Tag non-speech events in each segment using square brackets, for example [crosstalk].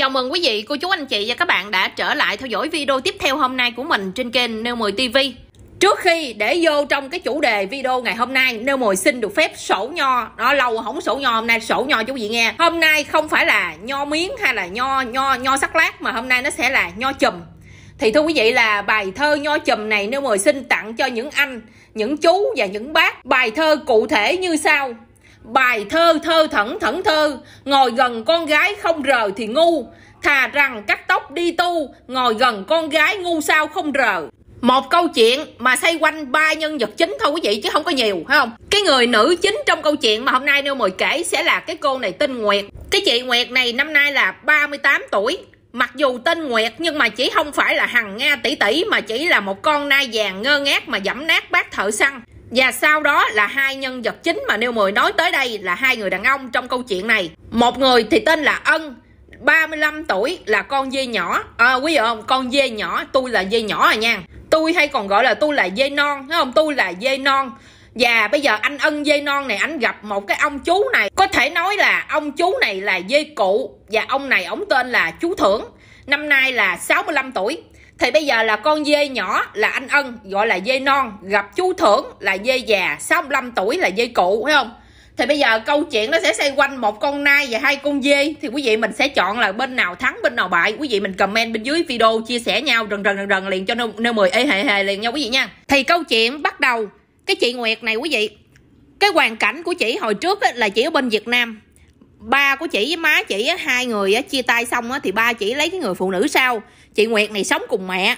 Chào mừng quý vị, cô chú anh chị và các bạn đã trở lại theo dõi video tiếp theo hôm nay của mình trên kênh Nêu 10 TV. Trước khi để vô trong cái chủ đề video ngày hôm nay Nêu Mùi xin được phép sổ nho Đó lâu không sổ nho hôm nay sổ nho chú vị nghe Hôm nay không phải là nho miếng hay là nho nho nho sắc lát Mà hôm nay nó sẽ là nho chùm Thì thưa quý vị là bài thơ nho chùm này Nêu Mùi xin tặng cho những anh, những chú và những bác Bài thơ cụ thể như sau Bài thơ thơ thẩn thẩn thơ, ngồi gần con gái không rờ thì ngu. Thà rằng cắt tóc đi tu, ngồi gần con gái ngu sao không rờ. Một câu chuyện mà xoay quanh ba nhân vật chính thôi quý vị chứ không có nhiều phải không? Cái người nữ chính trong câu chuyện mà hôm nay nêu mời kể sẽ là cái cô này tên Nguyệt. Cái chị Nguyệt này năm nay là 38 tuổi, mặc dù tên Nguyệt nhưng mà chỉ không phải là hằng Nga tỷ tỷ mà chỉ là một con nai vàng ngơ ngác mà dẫm nát bác thợ săn và sau đó là hai nhân vật chính mà Nêu Mười nói tới đây là hai người đàn ông trong câu chuyện này. Một người thì tên là Ân, 35 tuổi là con dê nhỏ. À, quý vị ông Con dê nhỏ, tôi là dê nhỏ à nha. Tôi hay còn gọi là tôi là dê non, thấy không? Tôi là dê non. Và bây giờ anh ân dê non này anh gặp một cái ông chú này Có thể nói là ông chú này là dê cụ Và ông này ổng tên là chú Thưởng Năm nay là 65 tuổi thì bây giờ là con dê nhỏ là anh ân gọi là dê non gặp chú thưởng là dê già 65 tuổi là dê cụ phải không thì bây giờ câu chuyện nó sẽ xoay quanh một con nai và hai con dê thì quý vị mình sẽ chọn là bên nào thắng bên nào bại quý vị mình comment bên dưới video chia sẻ nhau rần rần rần rần liền cho nêu, nêu mười ê hề hề liền nhau quý vị nha thì câu chuyện bắt đầu cái chị nguyệt này quý vị cái hoàn cảnh của chị hồi trước là chị ở bên việt nam ba của chị với má chị hai người chia tay xong thì ba chị lấy cái người phụ nữ sau chị nguyệt này sống cùng mẹ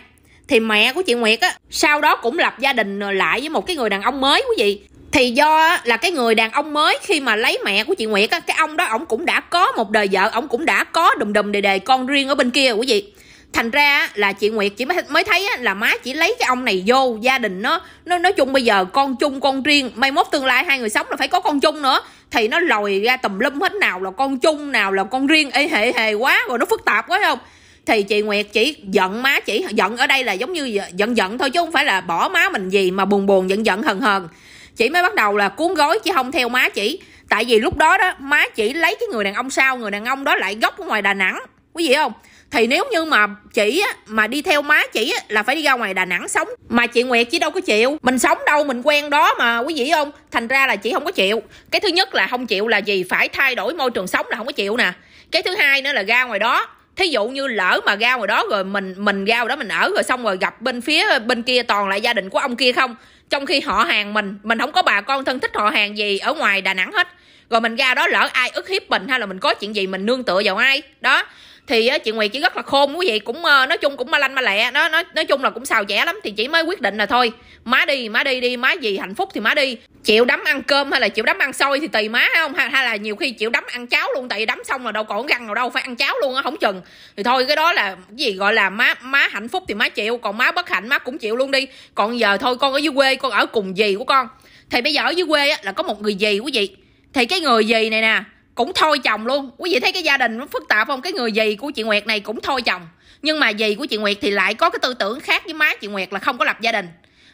thì mẹ của chị nguyệt á sau đó cũng lập gia đình lại với một cái người đàn ông mới quý vị thì do là cái người đàn ông mới khi mà lấy mẹ của chị Nguyệt á, cái ông đó ổng cũng đã có một đời vợ, ổng cũng đã có đùm đùm đề đề con riêng ở bên kia quý vị. Thành ra là chị Nguyệt chỉ mới thấy là má chỉ lấy cái ông này vô gia đình nó nó nói chung bây giờ con chung con riêng mai mốt tương lai hai người sống là phải có con chung nữa thì nó lòi ra tùm lum hết nào là con chung nào là con riêng ê hề hề quá rồi nó phức tạp quá không thì chị Nguyệt chỉ giận má chỉ giận ở đây là giống như giận giận thôi chứ không phải là bỏ má mình gì mà buồn buồn giận giận hờn hờn chị mới bắt đầu là cuốn gói chứ không theo má chỉ tại vì lúc đó đó má chỉ lấy cái người đàn ông sao người đàn ông đó lại gốc ở ngoài đà nẵng quý vị không thì nếu như mà chị mà đi theo má chị là phải đi ra ngoài đà nẵng sống mà chị nguyệt chỉ đâu có chịu mình sống đâu mình quen đó mà quý vị không thành ra là chị không có chịu cái thứ nhất là không chịu là gì phải thay đổi môi trường sống là không có chịu nè cái thứ hai nữa là ra ngoài đó thí dụ như lỡ mà ra ngoài đó rồi mình mình ra ngoài đó mình ở rồi xong rồi gặp bên phía bên kia toàn là gia đình của ông kia không trong khi họ hàng mình mình không có bà con thân thích họ hàng gì ở ngoài đà nẵng hết rồi mình ra đó lỡ ai ức hiếp mình hay là mình có chuyện gì mình nương tựa vào ai đó thì chị Nguyệt chỉ rất là khôn quý vị cũng ờ, nói chung cũng ma lanh ma lẹ nó nói nói chung là cũng xào trẻ lắm thì chỉ mới quyết định là thôi má đi má đi đi má gì hạnh phúc thì má đi chịu đấm ăn cơm hay là chịu đấm ăn xôi thì tùy má không hay, hay là nhiều khi chịu đấm ăn cháo luôn tại vì đấm xong là đâu còn găng nào đâu phải ăn cháo luôn á không chừng thì thôi cái đó là cái gì gọi là má má hạnh phúc thì má chịu còn má bất hạnh má cũng chịu luôn đi còn giờ thôi con ở dưới quê con ở cùng gì của con thì bây giờ ở dưới quê á, là có một người gì quý vị thì cái người gì này nè cũng thôi chồng luôn quý vị thấy cái gia đình nó phức tạp không cái người gì của chị nguyệt này cũng thôi chồng nhưng mà gì của chị nguyệt thì lại có cái tư tưởng khác với má chị nguyệt là không có lập gia đình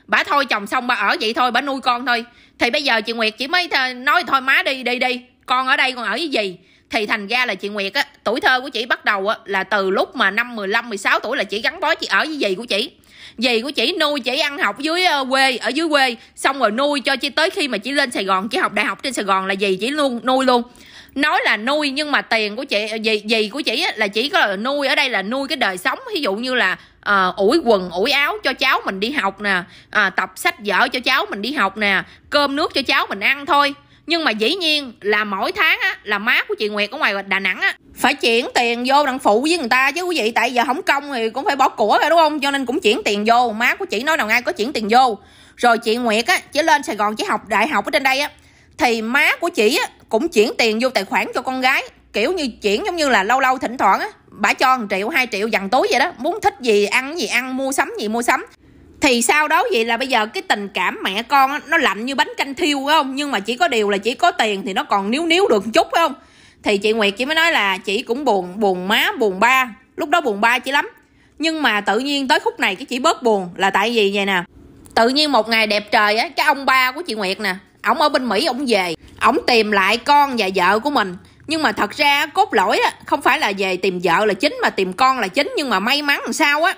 bà thôi chồng xong bà ở vậy thôi bà nuôi con thôi thì bây giờ chị nguyệt chỉ mới nói thôi má đi đi đi con ở đây con ở với gì thì thành ra là chị Nguyệt á, tuổi thơ của chị bắt đầu á, là từ lúc mà năm 15 16 tuổi là chị gắn bó chị ở với dì của chị. Dì của chị nuôi chị ăn học dưới ờ, quê ở dưới quê xong rồi nuôi cho chị tới khi mà chị lên Sài Gòn chị học đại học trên Sài Gòn là dì chị luôn nuôi luôn nói là nuôi nhưng mà tiền của chị gì gì của chị là chỉ có là nuôi ở đây là nuôi cái đời sống ví dụ như là à, ủi quần ủi áo cho cháu mình đi học nè à, tập sách vở cho cháu mình đi học nè cơm nước cho cháu mình ăn thôi nhưng mà dĩ nhiên là mỗi tháng á, là má của chị Nguyệt ở ngoài Đà Nẵng á, phải chuyển tiền vô đằng phụ với người ta chứ quý vị tại giờ không công thì cũng phải bỏ của rồi đúng không cho nên cũng chuyển tiền vô má của chị nói đầu ngay có chuyển tiền vô rồi chị Nguyệt á, chỉ lên Sài Gòn chỉ học đại học ở trên đây á thì má của chị á, cũng chuyển tiền vô tài khoản cho con gái kiểu như chuyển giống như là lâu lâu thỉnh thoảng á bả cho 1 triệu 2 triệu dằn túi vậy đó muốn thích gì ăn gì ăn mua sắm gì mua sắm thì sau đó vậy là bây giờ cái tình cảm mẹ con nó lạnh như bánh canh thiêu phải không nhưng mà chỉ có điều là chỉ có tiền thì nó còn níu níu được một chút phải không thì chị Nguyệt chỉ mới nói là chị cũng buồn buồn má buồn ba lúc đó buồn ba chị lắm nhưng mà tự nhiên tới khúc này cái chị bớt buồn là tại vì vậy nè tự nhiên một ngày đẹp trời á cái ông ba của chị Nguyệt nè ổng ở bên mỹ ổng về ổng tìm lại con và vợ của mình nhưng mà thật ra cốt lõi á không phải là về tìm vợ là chính mà tìm con là chính nhưng mà may mắn làm sao á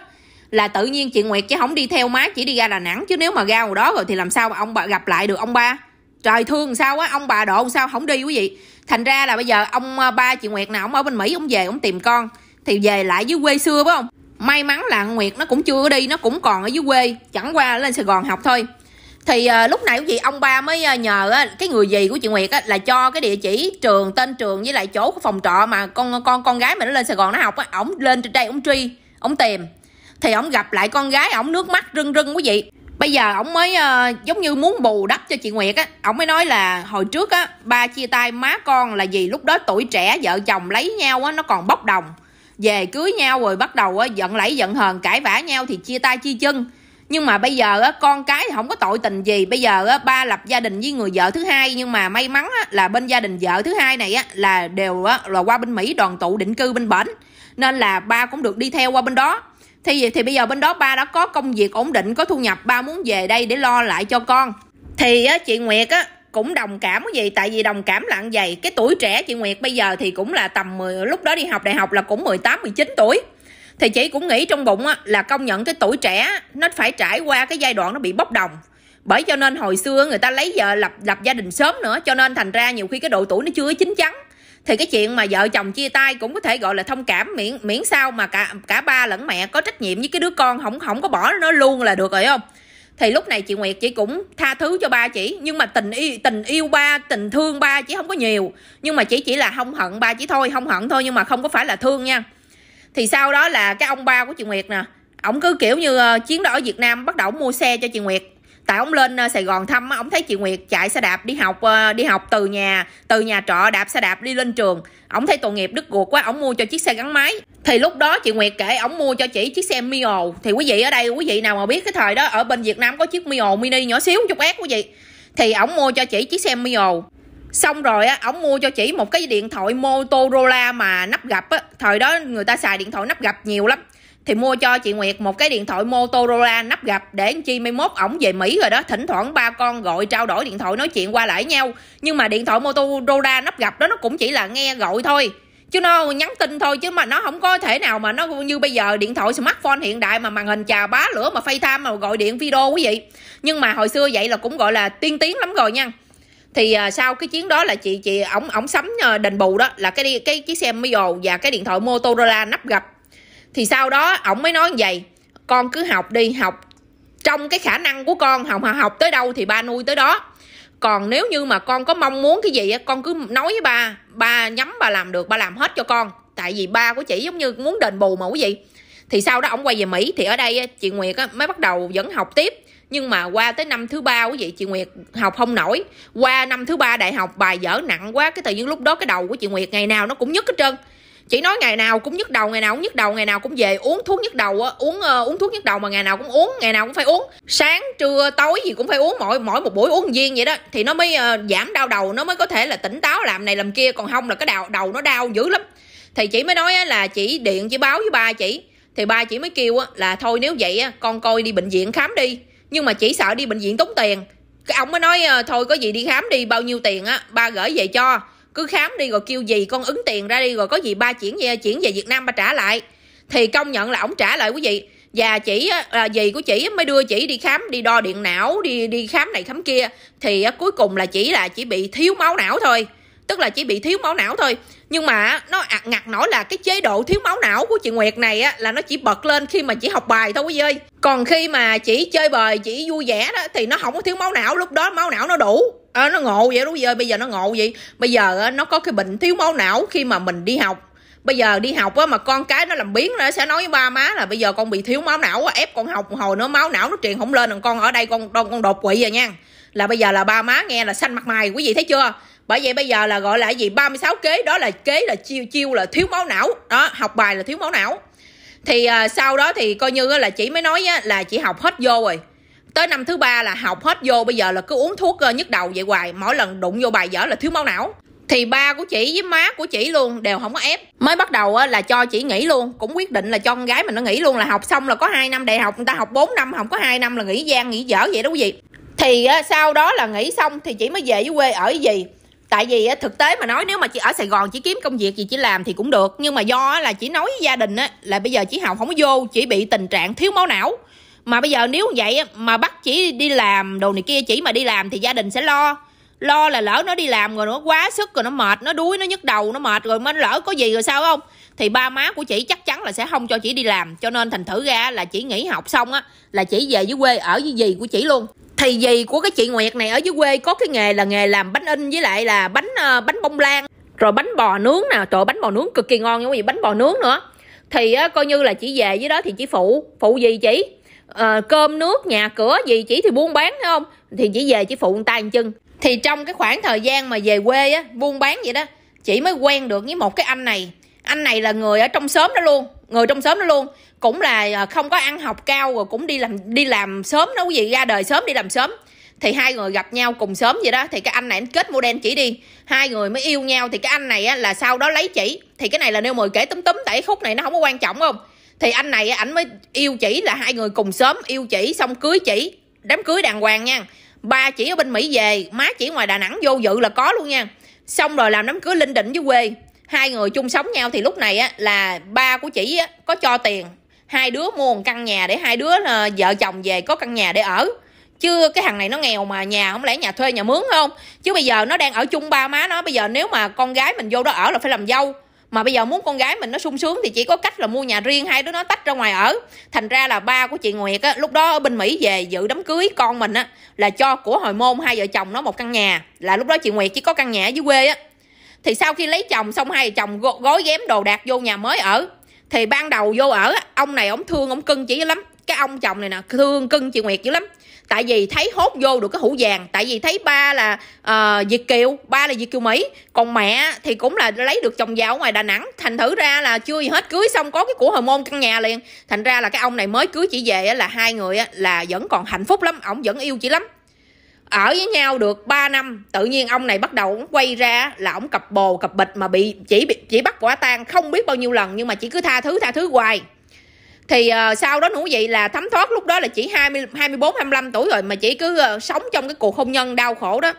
là tự nhiên chị nguyệt chứ không đi theo má chỉ đi ra đà nẵng chứ nếu mà ra ngoài đó rồi thì làm sao mà ông bà gặp lại được ông ba trời thương sao á ông bà độ làm sao không đi quý vị thành ra là bây giờ ông ờ, ba chị nguyệt nào ông ở bên mỹ ông về ông tìm con thì về lại dưới quê xưa phải không may mắn là nguyệt nó cũng chưa đi nó cũng còn ở dưới quê chẳng qua lên sài gòn học thôi thì à, lúc nãy gì ông ba mới ờ, nhờ á, cái người gì của chị Nguyệt á, là cho cái địa chỉ trường tên trường với lại chỗ của phòng trọ mà con con con gái mình nó lên Sài Gòn nó học á, ổng lên trên đây ổng truy, ổng tìm. Thì ổng gặp lại con gái ổng nước mắt rưng rưng quý vị. Bây giờ ổng mới uh, giống như muốn bù đắp cho chị Nguyệt á, ổng mới nói là hồi trước á ba chia tay má con là gì lúc đó tuổi trẻ vợ chồng lấy nhau á nó còn bốc đồng. Về cưới nhau rồi bắt đầu á giận lẫy giận hờn cãi vã nhau thì chia tay chia chân nhưng mà bây giờ á, con cái thì không có tội tình gì bây giờ á, ba lập gia đình với người vợ thứ hai nhưng mà may mắn á, là bên gia đình vợ thứ hai này á, là đều á, là qua bên mỹ đoàn tụ định cư bên bển nên là ba cũng được đi theo qua bên đó thì thì bây giờ bên đó ba đã có công việc ổn định có thu nhập ba muốn về đây để lo lại cho con thì á, chị nguyệt á cũng đồng cảm cái gì tại vì đồng cảm là vậy cái tuổi trẻ chị Nguyệt bây giờ thì cũng là tầm 10 lúc đó đi học đại học là cũng 18 19 tuổi thì chị cũng nghĩ trong bụng á, là công nhận cái tuổi trẻ nó phải trải qua cái giai đoạn nó bị bốc đồng bởi cho nên hồi xưa người ta lấy vợ lập lập gia đình sớm nữa cho nên thành ra nhiều khi cái độ tuổi nó chưa chín chắn thì cái chuyện mà vợ chồng chia tay cũng có thể gọi là thông cảm miễn miễn sao mà cả cả ba lẫn mẹ có trách nhiệm với cái đứa con không không có bỏ nó luôn là được rồi không thì lúc này chị Nguyệt chị cũng tha thứ cho ba chị nhưng mà tình yêu tình yêu ba tình thương ba chị không có nhiều nhưng mà chị chỉ là không hận ba chỉ thôi không hận thôi nhưng mà không có phải là thương nha thì sau đó là cái ông ba của chị Nguyệt nè ổng cứ kiểu như ờ, chiến đấu ở Việt Nam bắt đầu mua xe cho chị Nguyệt tại ông lên ờ, Sài Gòn thăm ông thấy chị Nguyệt chạy xe đạp đi học ờ, đi học từ nhà từ nhà trọ đạp xe đạp đi lên trường ông thấy tội nghiệp đứt ruột quá ông mua cho chiếc xe gắn máy thì lúc đó chị Nguyệt kể ông mua cho chị chiếc xe Mio thì quý vị ở đây quý vị nào mà biết cái thời đó ở bên Việt Nam có chiếc Mio mini nhỏ xíu chút ép quý vị thì ổng mua cho chị chiếc xe Mio xong rồi á ổng mua cho chỉ một cái điện thoại motorola mà nắp gập á thời đó người ta xài điện thoại nắp gập nhiều lắm thì mua cho chị Nguyệt một cái điện thoại Motorola nắp gập để chi mai mốt ổng về Mỹ rồi đó thỉnh thoảng ba con gọi trao đổi điện thoại nói chuyện qua lại nhau nhưng mà điện thoại Motorola nắp gập đó nó cũng chỉ là nghe gọi thôi chứ nó nhắn tin thôi chứ mà nó không có thể nào mà nó như bây giờ điện thoại smartphone hiện đại mà màn hình chà bá lửa mà tham mà gọi điện video quý vị nhưng mà hồi xưa vậy là cũng gọi là tiên tiến lắm rồi nha thì à, sau cái chuyến đó là chị chị ổng ổng sắm ờ, đền bù đó là cái cái chiếc xe Mio và cái điện thoại Motorola nắp gập thì sau đó ổng mới nói vậy con cứ học đi học trong cái khả năng của con học học tới đâu thì ba nuôi tới đó còn nếu như mà con có mong muốn cái gì con cứ nói với ba ba nhắm ba làm được ba làm hết cho con tại vì ba của chị giống như muốn đền bù mà quý vị thì sau đó ổng quay về mỹ thì ở đây chị nguyệt mới bắt đầu vẫn học tiếp nhưng mà qua tới năm thứ ba quý vị chị Nguyệt học không nổi qua năm thứ ba đại học bài dở nặng quá cái tự nhiên lúc đó cái đầu của chị Nguyệt ngày nào nó cũng nhức hết trơn chị nói ngày nào cũng nhức đầu ngày nào cũng nhức đầu ngày nào cũng về uống thuốc nhức đầu uống uh, uống thuốc nhức đầu mà ngày nào cũng uống ngày nào cũng phải uống sáng trưa tối gì cũng phải uống mỗi mỗi một buổi uống một viên vậy đó thì nó mới uh, giảm đau đầu nó mới có thể là tỉnh táo làm này làm kia còn không là cái đầu đầu nó đau dữ lắm thì chị mới nói là chị điện chị báo với ba chị thì ba chị mới kêu là thôi nếu vậy con coi đi bệnh viện khám đi nhưng mà chỉ sợ đi bệnh viện tốn tiền cái ông mới nói ờ, thôi có gì đi khám đi bao nhiêu tiền á ba gửi về cho cứ khám đi rồi kêu gì con ứng tiền ra đi rồi có gì ba chuyển về chuyển về Việt Nam ba trả lại thì công nhận là ông trả lại quý vị và chỉ là gì của chị mới đưa chị đi khám đi đo điện não đi đi khám này khám kia thì cuối cùng là chỉ là chỉ bị thiếu máu não thôi tức là chỉ bị thiếu máu não thôi nhưng mà nó ạt ngặt nổi là cái chế độ thiếu máu não của chị Nguyệt này á là nó chỉ bật lên khi mà chỉ học bài thôi quý vị còn khi mà chỉ chơi bời chỉ vui vẻ đó thì nó không có thiếu máu não lúc đó máu não nó đủ à, nó ngộ vậy đúng giờ bây giờ nó ngộ vậy bây giờ nó có cái bệnh thiếu máu não khi mà mình đi học bây giờ đi học á mà con cái nó làm biến nó sẽ nói với ba má là bây giờ con bị thiếu máu não á ép con học một hồi nữa máu não nó truyền không lên còn con ở đây con con, con đột quỵ rồi nha là bây giờ là ba má nghe là xanh mặt mày quý vị thấy chưa bởi vậy bây giờ là gọi là gì 36 kế đó là kế là chiêu chiêu là thiếu máu não đó học bài là thiếu máu não thì à, sau đó thì coi như là chị mới nói á, là chị học hết vô rồi tới năm thứ ba là học hết vô bây giờ là cứ uống thuốc ờ, nhức đầu vậy hoài mỗi lần đụng vô bài dở là thiếu máu não thì ba của chị với má của chị luôn đều không có ép mới bắt đầu là cho chị nghỉ luôn cũng quyết định là cho con gái mình nó nghỉ luôn là học xong là có 2 năm đại học người ta học 4 năm không có 2 năm là nghỉ gian nghỉ dở vậy đó quý vị thì ờ, sau đó là nghỉ xong thì chị mới về với quê ở gì tại vì thực tế mà nói nếu mà chị ở sài gòn chỉ kiếm công việc gì chỉ làm thì cũng được nhưng mà do là chỉ nói với gia đình á là bây giờ chỉ học không có vô chỉ bị tình trạng thiếu máu não mà bây giờ nếu vậy mà bắt chỉ đi làm đồ này kia chỉ mà đi làm thì gia đình sẽ lo lo là lỡ nó đi làm rồi nó quá sức rồi nó mệt nó đuối nó nhức đầu nó mệt rồi nó lỡ có gì rồi sao không thì ba má của chị chắc chắn là sẽ không cho chị đi làm cho nên thành thử ra là chị nghỉ học xong á là chị về với quê ở với dì của chị luôn thì gì của cái chị nguyệt này ở dưới quê có cái nghề là nghề làm bánh in với lại là bánh uh, bánh bông lan rồi bánh bò nướng nào trời bánh bò nướng cực kỳ ngon giống như bánh bò nướng nữa thì uh, coi như là chị về với đó thì chị phụ phụ gì chị uh, cơm nước nhà cửa gì chỉ thì buôn bán không thì chỉ về chỉ phụ người ta một chân thì trong cái khoảng thời gian mà về quê á buôn bán vậy đó chị mới quen được với một cái anh này anh này là người ở trong xóm đó luôn người trong xóm đó luôn cũng là à, không có ăn học cao rồi cũng đi làm đi làm sớm đó gì ra đời sớm đi làm sớm thì hai người gặp nhau cùng sớm vậy đó thì cái anh này anh kết mua đen chỉ đi hai người mới yêu nhau thì cái anh này á, là sau đó lấy chỉ thì cái này là nêu mười kể túm túm tại khúc này nó không có quan trọng không thì anh này ảnh mới yêu chỉ là hai người cùng sớm yêu chỉ xong cưới chỉ đám cưới đàng hoàng nha ba chỉ ở bên mỹ về má chỉ ngoài đà nẵng vô dự là có luôn nha xong rồi làm đám cưới linh định với quê hai người chung sống nhau thì lúc này á, là ba của chị á, có cho tiền hai đứa mua một căn nhà để hai đứa là vợ chồng về có căn nhà để ở chứ cái thằng này nó nghèo mà nhà không lẽ nhà thuê nhà mướn không chứ bây giờ nó đang ở chung ba má nó bây giờ nếu mà con gái mình vô đó ở là phải làm dâu mà bây giờ muốn con gái mình nó sung sướng thì chỉ có cách là mua nhà riêng hai đứa nó tách ra ngoài ở thành ra là ba của chị nguyệt á lúc đó ở bên mỹ về dự đám cưới con mình á là cho của hồi môn hai vợ chồng nó một căn nhà là lúc đó chị nguyệt chỉ có căn nhà ở dưới quê á thì sau khi lấy chồng xong hai chồng gói ghém đồ đạc vô nhà mới ở thì ban đầu vô ở ông này ông thương ông cưng chỉ lắm cái ông chồng này nè thương cưng chị nguyệt dữ lắm tại vì thấy hốt vô được cái hũ vàng tại vì thấy ba là uh, việt kiều ba là việt kiều mỹ còn mẹ thì cũng là lấy được chồng giàu ở ngoài đà nẵng thành thử ra là chưa gì hết cưới xong có cái của hồi môn căn nhà liền thành ra là cái ông này mới cưới chị về là hai người là vẫn còn hạnh phúc lắm ổng vẫn yêu chị lắm ở với nhau được 3 năm tự nhiên ông này bắt đầu quay ra là ông cặp bồ cặp bịch mà bị chỉ chỉ bắt quả tang không biết bao nhiêu lần nhưng mà chỉ cứ tha thứ tha thứ hoài thì uh, sau đó nữa vậy là thấm thoát lúc đó là chỉ 20 24 25 tuổi rồi mà chỉ cứ uh, sống trong cái cuộc hôn nhân đau khổ đó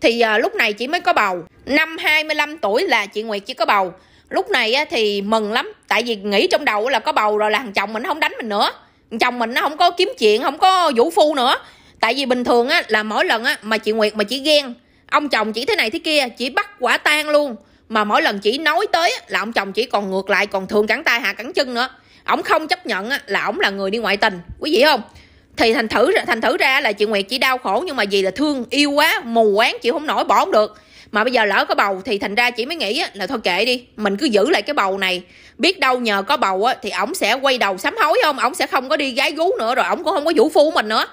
thì uh, lúc này chỉ mới có bầu năm 25 tuổi là chị Nguyệt chỉ có bầu lúc này uh, thì mừng lắm tại vì nghĩ trong đầu là có bầu rồi là thằng chồng mình không đánh mình nữa chồng mình nó không có kiếm chuyện không có vũ phu nữa tại vì bình thường á là mỗi lần á mà chị nguyệt mà chỉ ghen ông chồng chỉ thế này thế kia chỉ bắt quả tan luôn mà mỗi lần chỉ nói tới là ông chồng chỉ còn ngược lại còn thường cắn tay hạ cắn chân nữa ổng không chấp nhận á là ổng là người đi ngoại tình quý vị không thì thành thử thành thử ra là chị nguyệt chỉ đau khổ nhưng mà vì là thương yêu quá mù quáng chịu không nổi bỏ không được mà bây giờ lỡ có bầu thì thành ra chị mới nghĩ á là thôi kệ đi mình cứ giữ lại cái bầu này biết đâu nhờ có bầu á thì ổng sẽ quay đầu sám hối không ổng sẽ không có đi gái gú nữa rồi ổng cũng không có vũ phu mình nữa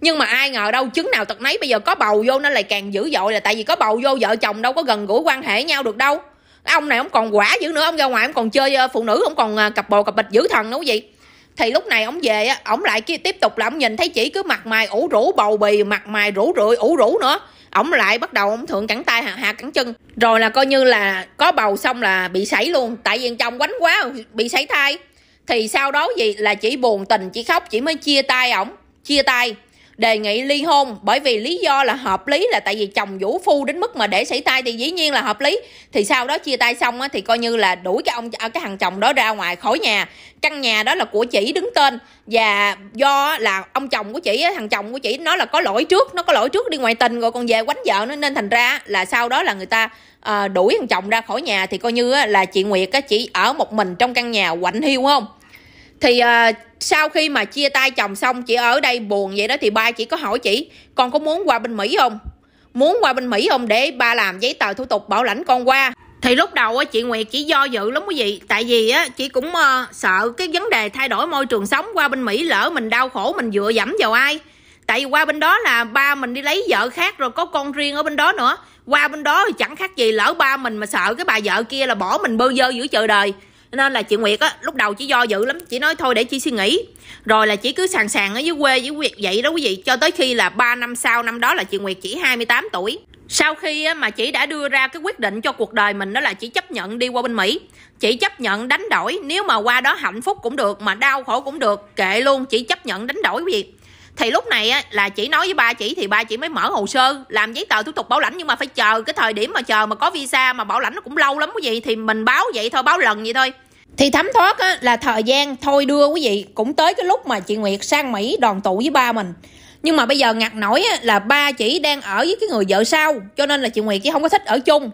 nhưng mà ai ngờ đâu chứng nào tật nấy bây giờ có bầu vô nên lại càng dữ dội là tại vì có bầu vô vợ chồng đâu có gần gũi quan hệ nhau được đâu ông này ông còn quả dữ nữa ông ra ngoài ông còn chơi ờ, phụ nữ ông còn ờ, cặp bồ cặp bịch dữ thần nữa gì thì lúc này ông về á ổng lại kia tiếp tục là ông nhìn thấy chỉ cứ mặt mày ủ rũ bầu bì mặt mày rũ rượi ủ rũ nữa ổng lại bắt đầu ổng thượng cẳng tay hạ, hạ cẳng chân rồi là coi như là có bầu xong là bị sảy luôn tại vì chồng quánh quá bị sảy thai thì sau đó gì là chỉ buồn tình chỉ khóc chỉ mới chia tay ổng chia tay đề nghị ly hôn bởi vì lý do là hợp lý là tại vì chồng vũ phu đến mức mà để xảy tai thì dĩ nhiên là hợp lý thì sau đó chia tay xong thì coi như là đuổi cái ông à, cái thằng chồng đó ra ngoài khỏi nhà căn nhà đó là của chị đứng tên và do là ông chồng của chị thằng chồng của chị nó là có lỗi trước nó có lỗi trước đi ngoài tình rồi còn về quánh vợ nó nên thành ra là sau đó là người ta ờ, đuổi thằng chồng ra khỏi nhà thì coi như là chị Nguyệt á, chỉ ở một mình trong căn nhà quạnh hiu không thì à, sau khi mà chia tay chồng xong chị ở đây buồn vậy đó thì ba chỉ có hỏi chị con có muốn qua bên mỹ không muốn qua bên mỹ không để ba làm giấy tờ thủ tục bảo lãnh con qua thì lúc đầu chị Nguyệt chỉ do dự lắm quý vị tại vì á chị cũng ờ, sợ cái vấn đề thay đổi môi trường sống qua bên Mỹ lỡ mình đau khổ mình dựa dẫm vào ai tại vì qua bên đó là ba mình đi lấy vợ khác rồi có con riêng ở bên đó nữa qua bên đó thì chẳng khác gì lỡ ba mình mà sợ cái bà vợ kia là bỏ mình bơ vơ giữa trời đời nên là chị Nguyệt á lúc đầu chỉ do dự lắm chị nói thôi để chị suy nghĩ rồi là chị cứ sàng sàng ở dưới quê với việc vậy đó quý vị cho tới khi là 3 năm sau năm đó là chị Nguyệt chỉ 28 tuổi sau khi mà chị đã đưa ra cái quyết định cho cuộc đời mình đó là chị chấp nhận đi qua bên Mỹ chị chấp nhận đánh đổi nếu mà qua đó hạnh phúc cũng được mà đau khổ cũng được kệ luôn chị chấp nhận đánh đổi việc thì lúc này á, là chỉ nói với ba chị thì ba chị mới mở hồ sơ làm giấy tờ thủ tục bảo lãnh nhưng mà phải chờ cái thời điểm mà chờ mà có visa mà bảo lãnh nó cũng lâu lắm quý vị thì mình báo vậy thôi báo lần vậy thôi thì thấm thoát á, là thời gian thôi đưa quý vị cũng tới cái lúc mà chị Nguyệt sang Mỹ đoàn tụ với ba mình nhưng mà bây giờ ngặt nổi á, là ba chị đang ở với cái người vợ sau cho nên là chị Nguyệt chỉ không có thích ở chung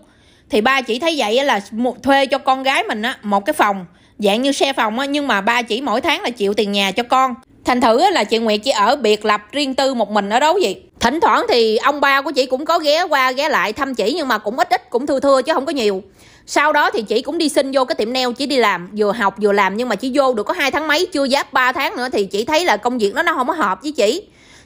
thì ba chỉ thấy vậy là thuê cho con gái mình á, một cái phòng dạng như xe phòng á, nhưng mà ba chỉ mỗi tháng là chịu tiền nhà cho con thành thử là chị nguyệt chỉ ở biệt lập riêng tư một mình ở đó vậy thỉnh thoảng thì ông ba của chị cũng có ghé qua ghé lại thăm chị nhưng mà cũng ít ít cũng thưa thưa chứ không có nhiều sau đó thì chị cũng đi xin vô cái tiệm neo chỉ đi làm vừa học vừa làm nhưng mà chỉ vô được có hai tháng mấy chưa giáp 3 tháng nữa thì chị thấy là công việc nó nó không có hợp với chị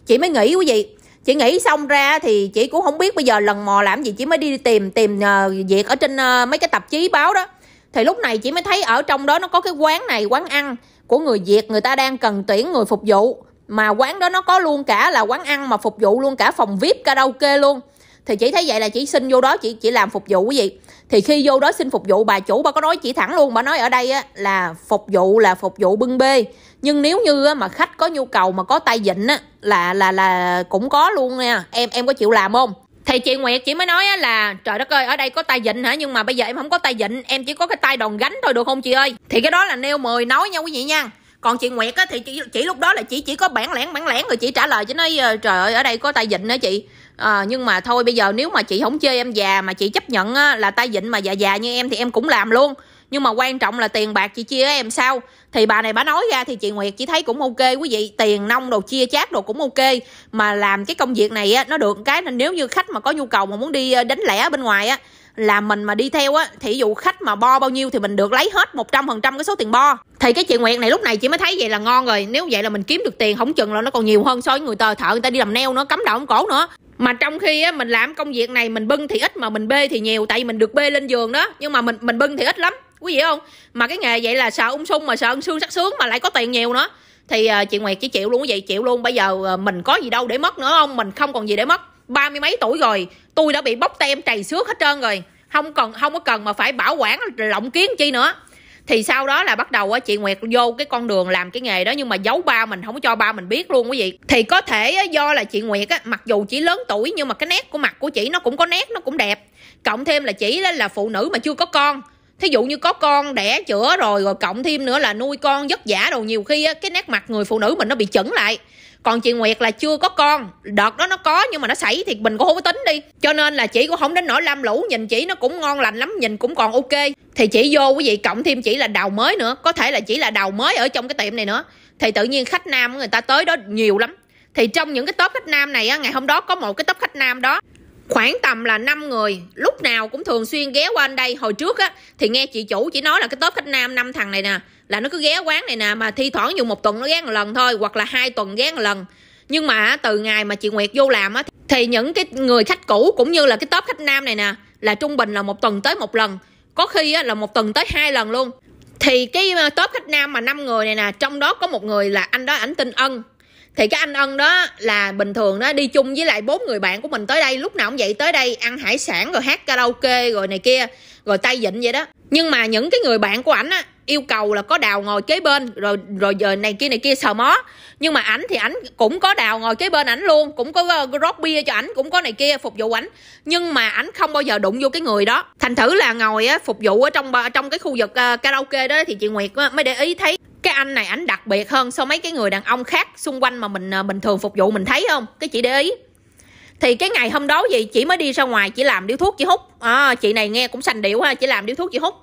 chị mới nghĩ quý vị chị nghĩ xong ra thì chị cũng không biết bây giờ lần mò làm gì chị mới đi tìm tìm uh, việc ở trên uh, mấy cái tạp chí báo đó thì lúc này chị mới thấy ở trong đó nó có cái quán này quán ăn của người Việt người ta đang cần tuyển người phục vụ mà quán đó nó có luôn cả là quán ăn mà phục vụ luôn cả phòng VIP karaoke luôn thì chị thấy vậy là chị xin vô đó chị chỉ làm phục vụ cái gì thì khi vô đó xin phục vụ bà chủ bà có nói chị thẳng luôn bà nói ở đây á, là phục vụ là phục vụ bưng bê nhưng nếu như á, mà khách có nhu cầu mà có tay vịnh á, là là là cũng có luôn nha em em có chịu làm không thì chị Nguyệt chị mới nói là trời đất ơi ở đây có tay vịnh hả nhưng mà bây giờ em không có tay vịnh em chỉ có cái tay đòn gánh thôi được không chị ơi thì cái đó là nêu 10 nói nha quý vị nha còn chị Nguyệt á thì chị, chị lúc đó là chị chỉ có bản lẻn bản lẻn rồi chị trả lời chứ nói ờ, trời ơi ở đây có tay vịnh hả chị à, nhưng mà thôi bây giờ nếu mà chị không chơi em già mà chị chấp nhận á, là tay vịnh mà già già như em thì em cũng làm luôn nhưng mà quan trọng là tiền bạc chị chia với em sao thì bà này bà nói ra thì chị Nguyệt chỉ thấy cũng ok quý vị tiền nông đồ chia chác đồ cũng ok mà làm cái công việc này á nó được cái nên nếu như khách mà có nhu cầu mà muốn đi ờ, đánh lẻ bên ngoài á là mình mà đi theo á thì dụ khách mà bo bao nhiêu thì mình được lấy hết 100% cái số tiền bo thì cái chị Nguyệt này lúc này chị mới thấy vậy là ngon rồi nếu vậy là mình kiếm được tiền không chừng là nó còn nhiều hơn so với người tờ thợ người ta đi làm neo nữa cấm đầu cổ nữa mà trong khi á, mình làm công việc này mình bưng thì ít mà mình bê thì nhiều tại vì mình được bê lên giường đó nhưng mà mình mình bưng thì ít lắm quý vị không mà cái nghề vậy là sợ ung sung mà sợ ung xương sắc sướng mà lại có tiền nhiều nữa thì uh, chị Nguyệt chỉ chịu luôn quý vị chịu luôn bây giờ uh, mình có gì đâu để mất nữa không mình không còn gì để mất ba mươi mấy tuổi rồi tôi đã bị bóc tem trầy xước hết trơn rồi không cần không có cần mà phải bảo quản lộng kiến chi nữa thì sau đó là bắt đầu chị Nguyệt vô cái con đường làm cái nghề đó nhưng mà giấu ba mình không có cho ba mình biết luôn quý vị thì có thể do là chị Nguyệt á mặc dù chỉ lớn tuổi nhưng mà cái nét của mặt của chị nó cũng có nét nó cũng đẹp cộng thêm là chỉ là phụ nữ mà chưa có con thí dụ như có con đẻ chữa rồi rồi cộng thêm nữa là nuôi con vất vả đồ nhiều khi á, cái nét mặt người phụ nữ mình nó bị chững lại còn chị Nguyệt là chưa có con đợt đó nó có nhưng mà nó xảy thì mình cũng không có tính đi cho nên là chị cũng không đến nỗi lam lũ nhìn chị nó cũng ngon lành lắm nhìn cũng còn ok thì chị vô quý vị cộng thêm chỉ là đầu mới nữa có thể là chỉ là đầu mới ở trong cái tiệm này nữa thì tự nhiên khách nam người ta tới đó nhiều lắm thì trong những cái top khách nam này á ngày hôm đó có một cái top khách nam đó khoảng tầm là 5 người lúc nào cũng thường xuyên ghé qua anh đây hồi trước á thì nghe chị chủ chỉ nói là cái tốp khách nam năm thằng này nè là nó cứ ghé quán này nè mà thi thoảng dùng một tuần nó ghé một lần thôi hoặc là hai tuần ghé một lần nhưng mà từ ngày mà chị Nguyệt vô làm á thì những cái người khách cũ cũng như là cái tốp khách nam này nè là trung bình là một tuần tới một lần có khi á, là một tuần tới hai lần luôn thì cái ờ, tốp khách nam mà năm người này nè trong đó có một người là anh đó ảnh tên ân thì cái anh ân đó là bình thường đó đi chung với lại bốn người bạn của mình tới đây lúc nào cũng vậy tới đây ăn hải sản rồi hát karaoke rồi này kia rồi tay vịnh vậy đó nhưng mà những cái người bạn của ảnh á yêu cầu là có đào ngồi kế bên rồi rồi giờ này kia này kia sờ mó nhưng mà ảnh thì ảnh cũng có đào ngồi kế bên ảnh luôn cũng có ờ, rót bia cho ảnh cũng có này kia phục vụ ảnh nhưng mà ảnh không bao giờ đụng vô cái người đó thành thử là ngồi á phục vụ ở trong trong cái khu vực ờ, karaoke đó thì chị nguyệt mới để ý thấy cái anh này ảnh đặc biệt hơn so mấy cái người đàn ông khác xung quanh mà mình à, bình thường phục vụ mình thấy không cái chị để ý thì cái ngày hôm đó gì chị mới đi ra ngoài chị làm điếu thuốc chị hút à, chị này nghe cũng sành điệu ha chị làm điếu thuốc chị hút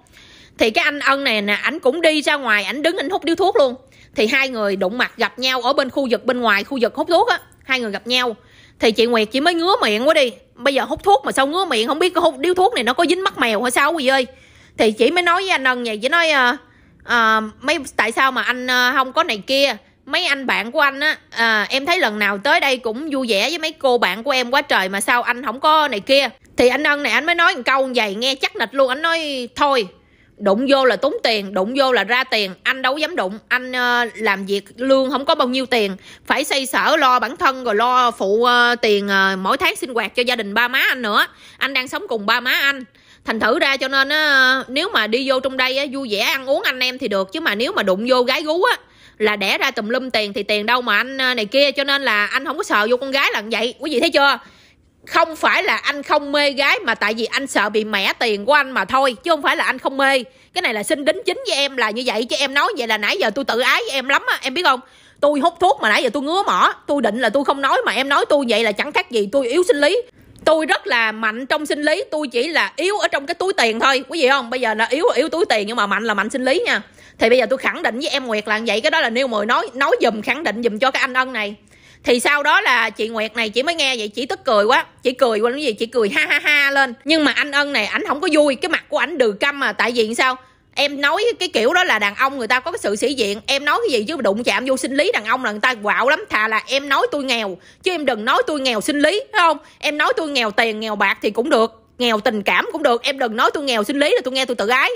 thì cái anh ân này nè ảnh cũng đi ra ngoài ảnh đứng ảnh hút điếu thuốc luôn thì hai người đụng mặt gặp nhau ở bên khu vực bên ngoài khu vực hút thuốc á hai người gặp nhau thì chị nguyệt chị mới ngứa miệng quá đi bây giờ hút thuốc mà sao ngứa miệng không biết cái hút điếu thuốc này nó có dính mắt mèo hay sao quý vị ơi thì chị mới nói với anh ân vậy chị nói uh, à, mấy tại sao mà anh ờ, không có này kia mấy anh bạn của anh á à, em thấy lần nào tới đây cũng vui vẻ với mấy cô bạn của em quá trời mà sao anh không có này kia thì anh ân này anh mới nói một câu như vậy nghe chắc nịch luôn anh nói thôi đụng vô là tốn tiền đụng vô là ra tiền anh đâu dám đụng anh uh, làm việc lương không có bao nhiêu tiền phải xây sở lo bản thân rồi lo phụ uh, tiền uh, mỗi tháng sinh hoạt cho gia đình ba má anh nữa anh đang sống cùng ba má anh thành thử ra cho nên á, nếu mà đi vô trong đây á, vui vẻ ăn uống anh em thì được chứ mà nếu mà đụng vô gái gú á là đẻ ra tùm lum tiền thì tiền đâu mà anh ờ, này kia cho nên là anh không có sợ vô con gái là vậy quý vị thấy chưa không phải là anh không mê gái mà tại vì anh sợ bị mẻ tiền của anh mà thôi chứ không phải là anh không mê cái này là xin đính chính với em là như vậy chứ em nói vậy là nãy giờ tôi tự ái với em lắm á em biết không tôi hút thuốc mà nãy giờ tôi ngứa mỏ tôi định là tôi không nói mà em nói tôi vậy là chẳng khác gì tôi yếu sinh lý tôi rất là mạnh trong sinh lý tôi chỉ là yếu ở trong cái túi tiền thôi quý vị không bây giờ là yếu là yếu túi tiền nhưng mà mạnh là mạnh sinh lý nha thì bây giờ tôi khẳng định với em nguyệt là vậy cái đó là nêu mười nói nói dùm khẳng định dùm cho cái anh ân này thì sau đó là chị nguyệt này chị mới nghe vậy chị tức cười quá chị cười quên cái gì chị cười ha ha ha lên nhưng mà anh ân này ảnh không có vui cái mặt của ảnh đừ căm mà tại vì sao em nói cái kiểu đó là đàn ông người ta có cái sự sĩ diện em nói cái gì chứ đụng chạm vô sinh lý đàn ông là người ta quạo lắm thà là em nói tôi nghèo chứ em đừng nói tôi nghèo sinh lý phải không em nói tôi nghèo tiền nghèo bạc thì cũng được nghèo tình cảm cũng được em đừng nói tôi nghèo sinh lý là tôi nghe tôi tự ái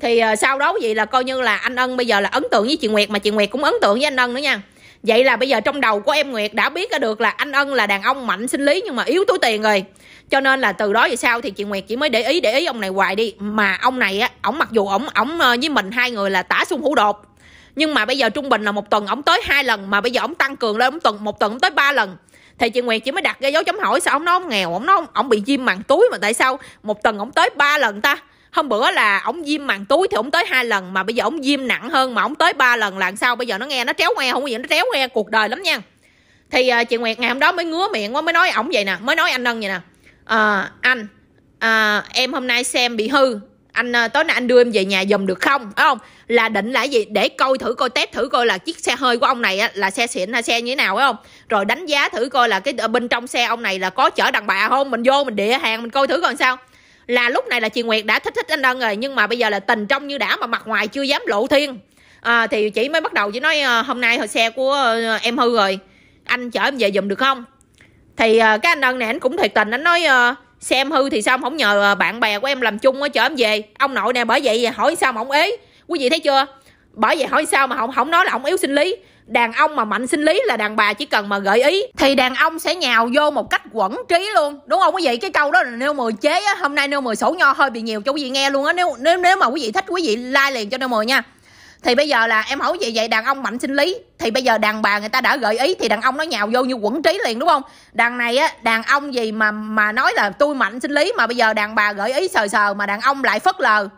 thì uh, sau đó vậy là coi như là anh ân bây giờ là ấn tượng với chị nguyệt mà chị nguyệt cũng ấn tượng với anh ân nữa nha vậy là bây giờ trong đầu của em nguyệt đã biết ra được là anh ân là đàn ông mạnh sinh lý nhưng mà yếu túi tiền rồi cho nên là từ đó về sau thì chị nguyệt chỉ mới để ý để ý ông này hoài đi mà ông này á ổng mặc dù ổng ổng ờ, với mình hai người là tả xung hữu đột nhưng mà bây giờ trung bình là một tuần ổng tới hai lần mà bây giờ ổng tăng cường lên ổng tuần một tuần ổng tới ba lần thì chị Nguyệt chỉ mới đặt ra dấu chấm hỏi sao ông nói ông nghèo ông nói ông bị viêm màng túi mà tại sao một tuần ông tới ba lần ta hôm bữa là ổng viêm màng túi thì ổng tới hai lần mà bây giờ ổng viêm nặng hơn mà ổng tới ba lần là sao bây giờ nó nghe nó tréo nghe không có gì nó tréo nghe cuộc đời lắm nha thì uh, chị Nguyệt ngày hôm đó mới ngứa miệng quá mới nói ổng vậy nè mới nói anh Nâng vậy nè à, anh à, em hôm nay xem bị hư anh ờ, tối nay anh đưa em về nhà giùm được không phải không là định là gì để coi thử coi test thử coi là chiếc xe hơi của ông này á, là xe xịn hay xe như thế nào phải không rồi đánh giá thử coi là cái bên trong xe ông này là có chở đàn bà không mình vô mình địa hàng mình coi thử còn sao là lúc này là chị nguyệt đã thích thích anh đơn rồi nhưng mà bây giờ là tình trong như đã mà mặt ngoài chưa dám lộ thiên à, thì chị mới bắt đầu chị nói hôm nay hồi xe của em hư rồi anh chở em về giùm được không thì uh, cái anh ân này anh cũng thiệt tình anh nói uh, ờ, xe hư thì sao không nhờ ờ, bạn bè của em làm chung á chở em về ông nội nè bởi vậy hỏi sao mà ông ế quý vị thấy chưa bởi vậy hỏi sao mà không không nói là ông yếu sinh lý đàn ông mà mạnh sinh lý là đàn bà chỉ cần mà gợi ý thì đàn ông sẽ nhào vô một cách quẩn trí luôn đúng không quý vị cái câu đó là nêu mười chế á hôm nay nêu mười sổ nho hơi bị nhiều cho quý vị nghe luôn á nếu nếu nếu mà quý vị thích quý vị like liền cho nêu mười nha thì bây giờ là em hỏi gì vậy đàn ông mạnh sinh lý thì bây giờ đàn bà người ta đã gợi ý thì đàn ông nó nhào vô như quẩn trí liền đúng không đàn này á đàn ông gì mà mà nói là tôi mạnh sinh lý mà bây giờ đàn bà gợi ý sờ sờ mà đàn ông lại phớt lờ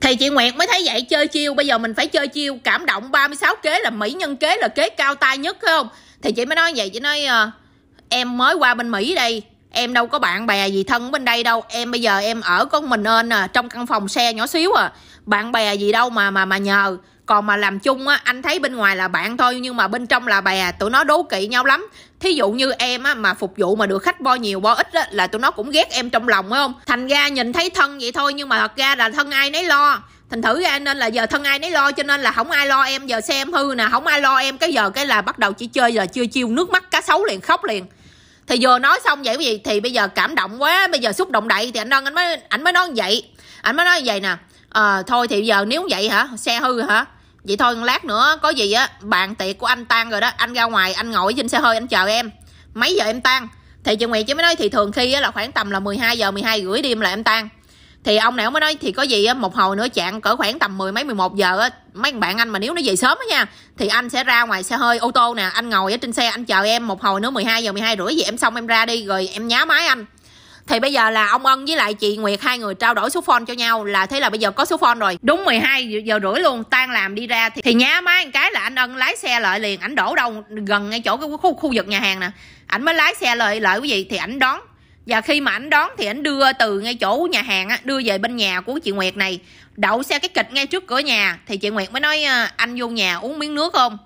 thì chị Nguyệt mới thấy vậy chơi chiêu bây giờ mình phải chơi chiêu cảm động 36 kế là mỹ nhân kế là kế cao tay nhất phải không thì chị mới nói vậy chị nói ờ, em mới qua bên Mỹ đây em đâu có bạn bè gì thân bên đây đâu em bây giờ em ở con mình nên à trong căn phòng xe nhỏ xíu à bạn bè gì đâu mà mà mà nhờ còn mà làm chung á anh thấy bên ngoài là bạn thôi nhưng mà bên trong là bè tụi nó đố kỵ nhau lắm thí dụ như em á mà phục vụ mà được khách bo nhiều bo ít á là tụi nó cũng ghét em trong lòng phải không thành ra nhìn thấy thân vậy thôi nhưng mà thật ra là thân ai nấy lo thành thử ra nên là giờ thân ai nấy lo cho nên là không ai lo em giờ xe em hư nè không ai lo em cái giờ cái là bắt đầu chỉ chơi giờ chưa chiêu nước mắt cá sấu liền khóc liền thì vừa nói xong vậy gì thì bây giờ cảm động quá bây giờ xúc động đậy thì anh đơn anh mới anh mới nói vậy anh mới nói vậy nè à, thôi thì giờ nếu vậy hả xe hư hả vậy thôi lát nữa có gì á bạn tiệc của anh tan rồi đó anh ra ngoài anh ngồi trên xe hơi anh chờ em mấy giờ em tan thì chị Nguyệt chứ mới nói thì thường khi á, là khoảng tầm là 12 giờ 12 rưỡi đêm là em tan thì ông nào mới nói thì có gì á, một hồi nữa chạng cỡ khoảng tầm mười mấy 11 giờ á, mấy bạn anh mà nếu nó về sớm á nha thì anh sẽ ra ngoài xe hơi ô tô nè anh ngồi ở trên xe anh chờ em một hồi nữa 12 giờ 12 rưỡi gì em xong em ra đi rồi em nhá máy anh thì bây giờ là ông Ân với lại chị Nguyệt hai người trao đổi số phone cho nhau là thế là bây giờ có số phone rồi đúng 12 giờ, giờ rưỡi luôn tan làm đi ra thì, thì nhá má một cái là anh Ân lái xe lại liền ảnh đổ đâu gần ngay chỗ cái khu, khu vực nhà hàng nè ảnh mới lái xe lại lại quý vị thì ảnh đón và khi mà ảnh đón thì ảnh đưa từ ngay chỗ nhà hàng á, đưa về bên nhà của chị Nguyệt này đậu xe cái kịch ngay trước cửa nhà thì chị Nguyệt mới nói ờ, anh vô nhà uống miếng nước không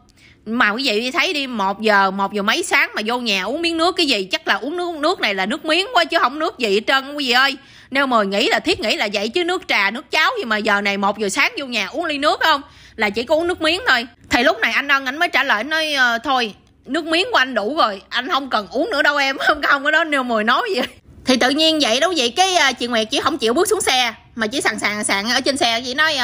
mà quý vị thấy đi một giờ một giờ mấy sáng mà vô nhà uống miếng nước cái gì chắc là uống nước nước này là nước miếng quá chứ không nước gì hết trơn quý vị ơi nếu mời nghĩ là thiết nghĩ là vậy chứ nước trà nước cháo gì mà giờ này một giờ sáng vô nhà uống ly nước không là chỉ có uống nước miếng thôi thì lúc này anh ân anh mới trả lời nói ờ, thôi nước miếng của anh đủ rồi anh không cần uống nữa đâu em [laughs] không không cái đó nêu mười nói gì thì tự nhiên vậy đâu vậy cái ờ, chị nguyệt chỉ không chịu bước xuống xe mà chỉ sàn sàn sàn ở trên xe chị nói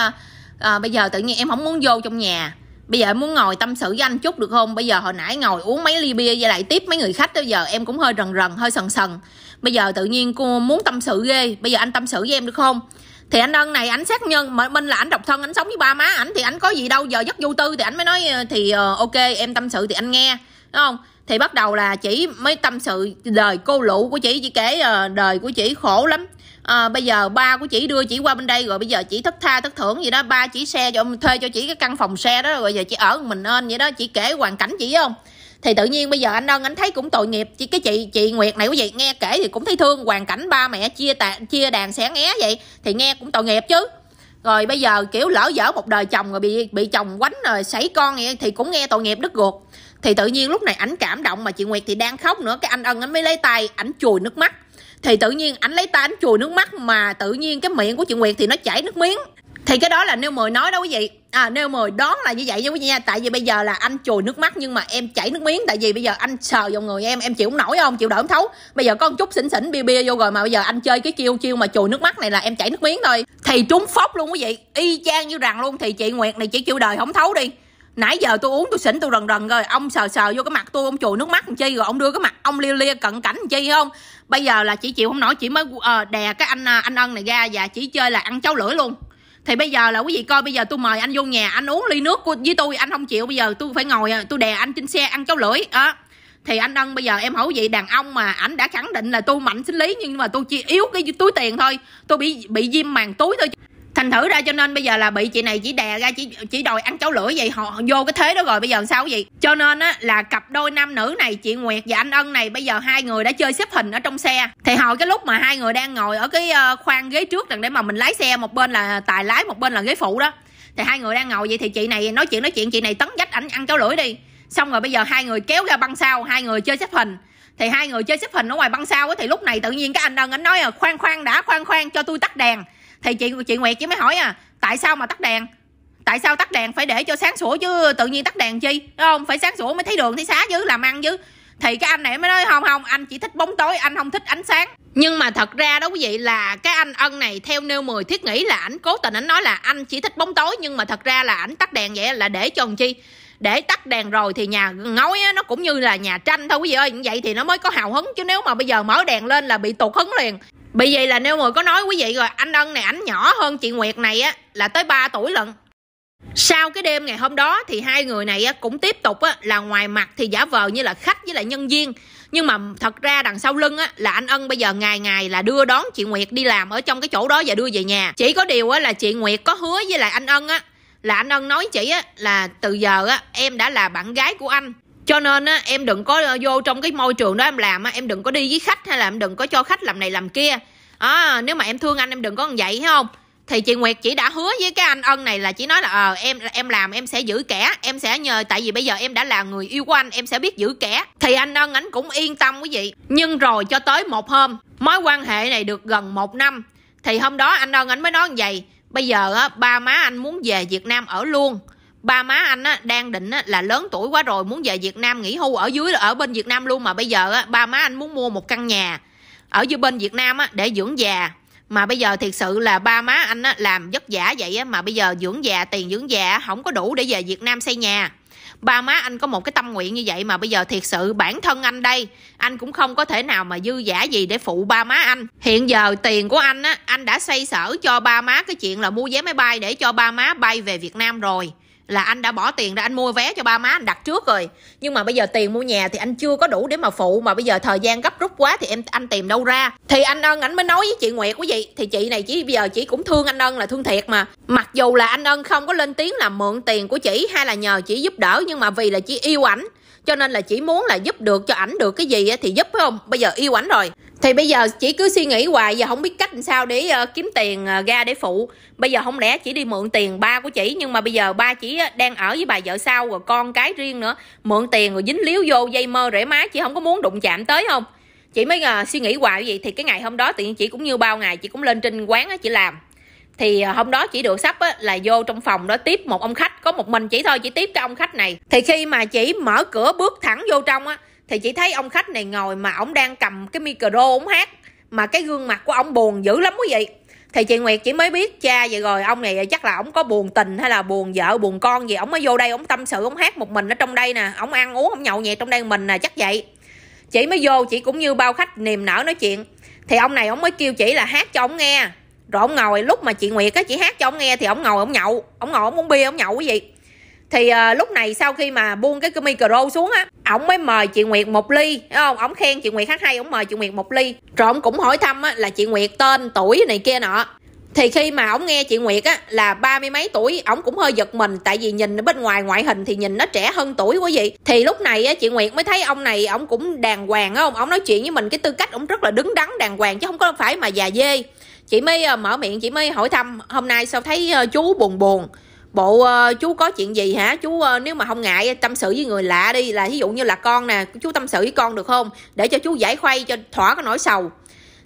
à, bây giờ tự nhiên em không muốn vô trong nhà bây giờ em muốn ngồi tâm sự với anh chút được không bây giờ hồi nãy ngồi uống mấy ly bia với lại tiếp mấy người khách đó giờ em cũng hơi rần rần hơi sần sần bây giờ tự nhiên cô muốn tâm sự ghê bây giờ anh tâm sự với em được không thì anh ân này anh xác nhân mà mình là anh độc thân anh sống với ba má ảnh thì anh có gì đâu giờ rất vô tư thì anh mới nói ờ, thì uh, ok em tâm sự thì anh nghe đúng không thì bắt đầu là chỉ mới tâm sự đời cô lũ của chị chỉ kể uh, đời của chị khổ lắm à, bây giờ ba của chị đưa chị qua bên đây rồi bây giờ chị thất tha thất thưởng gì đó ba chỉ xe cho thuê cho chị cái căn phòng xe đó rồi giờ chị ở mình nên vậy đó chị kể hoàn cảnh chị không thì tự nhiên bây giờ anh ân anh thấy cũng tội nghiệp chị cái chị chị nguyệt này quý vị nghe kể thì cũng thấy thương hoàn cảnh ba mẹ chia tạ, chia đàn xẻ nghé vậy thì nghe cũng tội nghiệp chứ rồi bây giờ kiểu lỡ dở một đời chồng rồi bị bị chồng quánh rồi sảy con vậy thì cũng nghe tội nghiệp đứt ruột thì tự nhiên lúc này ảnh cảm động mà chị nguyệt thì đang khóc nữa cái anh ân anh mới lấy tay ảnh chùi nước mắt thì tự nhiên ảnh lấy tay ảnh chùi nước mắt mà tự nhiên cái miệng của chị Nguyệt thì nó chảy nước miếng thì cái đó là nêu mời nói đó quý vị à nêu mời đón là như vậy nha quý vị nha tại vì bây giờ là anh chùi nước mắt nhưng mà em chảy nước miếng tại vì bây giờ anh sờ vào người em em chịu không nổi không chịu đỡ không thấu bây giờ có một chút xỉn xỉn bia bia vô rồi mà bây giờ anh chơi cái chiêu chiêu mà chùi nước mắt này là em chảy nước miếng thôi thì trúng phóc luôn quý vị y chang như rằng luôn thì chị nguyệt này chỉ chịu đời không thấu đi nãy giờ tôi uống tôi xỉn tôi rần rần rồi ông sờ sờ vô cái mặt tôi ông chùi nước mắt làm chi rồi ông đưa cái mặt ông lia lia cận cảnh làm chi không bây giờ là chị chịu không nổi chị mới uh, đè cái anh ờ, anh ân này ra và chỉ chơi là ăn cháo lưỡi luôn thì bây giờ là quý vị coi bây giờ tôi mời anh vô nhà anh uống ly nước của, với tôi anh không chịu bây giờ tôi phải ngồi ờ, tôi đè anh trên xe ăn cháo lưỡi đó thì anh ân bây giờ em hỏi vậy đàn ông mà ảnh đã khẳng định là tôi mạnh sinh lý nhưng mà tôi chỉ yếu cái túi tiền thôi tôi bị bị viêm màng túi thôi thành thử ra cho nên bây giờ là bị chị này chỉ đè ra chỉ chỉ đòi ăn cháo lưỡi vậy họ vô cái thế đó rồi bây giờ sao vậy cho nên á là cặp đôi nam nữ này chị nguyệt và anh ân này bây giờ hai người đã chơi xếp hình ở trong xe thì hồi cái lúc mà hai người đang ngồi ở cái ờ, khoang ghế trước đằng để mà mình lái xe một bên là tài lái một bên là ghế phụ đó thì hai người đang ngồi vậy thì chị này nói chuyện nói chuyện chị này tấn dách ảnh ăn cháo lưỡi đi xong rồi bây giờ hai người kéo ra băng sau hai người chơi xếp hình thì hai người chơi xếp hình ở ngoài băng sau ấy, thì lúc này tự nhiên cái anh ân anh nói là ờ, khoan khoan đã khoan khoan cho tôi tắt đèn thì chị chị Nguyệt chỉ mới hỏi à tại sao mà tắt đèn tại sao tắt đèn phải để cho sáng sủa chứ tự nhiên tắt đèn chi đúng không phải sáng sủa mới thấy đường thấy xá chứ làm ăn chứ thì cái anh này mới nói không không anh chỉ thích bóng tối anh không thích ánh sáng nhưng mà thật ra đó quý vị là cái anh ân này theo nêu 10 thiết nghĩ là ảnh cố tình ảnh nói là anh chỉ thích bóng tối nhưng mà thật ra là ảnh tắt đèn vậy là để cho làm chi để tắt đèn rồi thì nhà ngói á, nó cũng như là nhà tranh thôi quý vị ơi vậy thì nó mới có hào hứng chứ nếu mà bây giờ mở đèn lên là bị tụt hứng liền bởi vậy là nêu mười có nói quý vị rồi Anh Ân này ảnh nhỏ hơn chị Nguyệt này á Là tới 3 tuổi lận sau cái đêm ngày hôm đó thì hai người này cũng tiếp tục là ngoài mặt thì giả vờ như là khách với lại nhân viên nhưng mà thật ra đằng sau lưng á là anh ân bây giờ ngày ngày là đưa đón chị nguyệt đi làm ở trong cái chỗ đó và đưa về nhà chỉ có điều là chị nguyệt có hứa với lại anh ân á là anh ân nói chị á là từ giờ á em đã là bạn gái của anh cho nên á, em đừng có ờ, vô trong cái môi trường đó em làm á, em đừng có đi với khách hay là em đừng có cho khách làm này làm kia à, nếu mà em thương anh em đừng có vậy thấy không thì chị Nguyệt chỉ đã hứa với cái anh ân này là chỉ nói là ờ à, em em làm em sẽ giữ kẻ em sẽ nhờ tại vì bây giờ em đã là người yêu của anh em sẽ biết giữ kẻ thì anh ân ảnh cũng yên tâm quý vị nhưng rồi cho tới một hôm mối quan hệ này được gần một năm thì hôm đó anh ân ảnh mới nói như vậy bây giờ á, ba má anh muốn về Việt Nam ở luôn ba má anh á, đang định á, là lớn tuổi quá rồi muốn về Việt Nam nghỉ hưu ở dưới ở bên Việt Nam luôn mà bây giờ á, ba má anh muốn mua một căn nhà ở dưới bên Việt Nam á, để dưỡng già mà bây giờ thiệt sự là ba má anh á, làm vất giả vậy á, mà bây giờ dưỡng già tiền dưỡng già không có đủ để về Việt Nam xây nhà ba má anh có một cái tâm nguyện như vậy mà bây giờ thiệt sự bản thân anh đây anh cũng không có thể nào mà dư giả gì để phụ ba má anh hiện giờ tiền của anh á anh đã xây sở cho ba má cái chuyện là mua vé máy bay để cho ba má bay về việt nam rồi là anh đã bỏ tiền ra anh mua vé cho ba má anh đặt trước rồi nhưng mà bây giờ tiền mua nhà thì anh chưa có đủ để mà phụ mà bây giờ thời gian gấp rút quá thì em anh tìm đâu ra thì anh ân ảnh mới nói với chị nguyệt quý vị thì chị này chỉ bây giờ chỉ cũng thương anh ân là thương thiệt mà mặc dù là anh ân không có lên tiếng là mượn tiền của chị hay là nhờ chị giúp đỡ nhưng mà vì là chị yêu ảnh cho nên là chỉ muốn là giúp được cho ảnh được cái gì thì giúp phải không bây giờ yêu ảnh rồi thì bây giờ chỉ cứ suy nghĩ hoài và không biết cách làm sao để uh, kiếm tiền uh, ra để phụ bây giờ không lẽ chỉ đi mượn tiền ba của chị nhưng mà bây giờ ba chỉ ờ, đang ở với bà vợ sau rồi con cái riêng nữa mượn tiền rồi dính líu vô dây mơ rễ má chị không có muốn đụng chạm tới không chị mới uh, suy nghĩ hoài vậy thì cái ngày hôm đó tự nhiên chị cũng như bao ngày chị cũng lên trên quán á chị làm thì hôm đó chỉ được sắp á, là vô trong phòng đó tiếp một ông khách có một mình chỉ thôi chỉ tiếp cái ông khách này thì khi mà chỉ mở cửa bước thẳng vô trong á thì chị thấy ông khách này ngồi mà ông đang cầm cái micro ông hát mà cái gương mặt của ông buồn dữ lắm quý vị thì chị Nguyệt chỉ mới biết cha vậy rồi ông này chắc là ông có buồn tình hay là buồn vợ buồn con gì ông mới vô đây ông tâm sự ông hát một mình ở trong đây nè ông ăn uống ông nhậu nhẹt trong đây mình nè chắc vậy chị mới vô chị cũng như bao khách niềm nở nói chuyện thì ông này ông mới kêu chị là hát cho ông nghe rồi ông ngồi lúc mà chị Nguyệt á chị hát cho ông nghe thì ông ngồi ông nhậu ông ngồi ông uống bia ông nhậu cái gì thì à, lúc này sau khi mà buông cái micro xuống á ổng mới mời chị nguyệt một ly thấy không ổng khen chị nguyệt hát hay ổng mời chị nguyệt một ly rồi ổng cũng hỏi thăm á là chị nguyệt tên tuổi này kia nọ thì khi mà ổng nghe chị Nguyệt á là ba mươi mấy tuổi ổng cũng hơi giật mình tại vì nhìn ở bên ngoài ngoại hình thì nhìn nó trẻ hơn tuổi quá vậy thì lúc này á chị Nguyệt mới thấy ông này ổng cũng đàng hoàng không ổng nói chuyện với mình cái tư cách ổng rất là đứng đắn đàng hoàng chứ không có phải mà già dê chị mới ờ, mở miệng chị mới hỏi thăm hôm nay sao thấy ờ, chú buồn buồn bộ uh, chú có chuyện gì hả chú uh, nếu mà không ngại tâm sự với người lạ đi là ví dụ như là con nè chú tâm sự với con được không để cho chú giải khuây cho thỏa cái nỗi sầu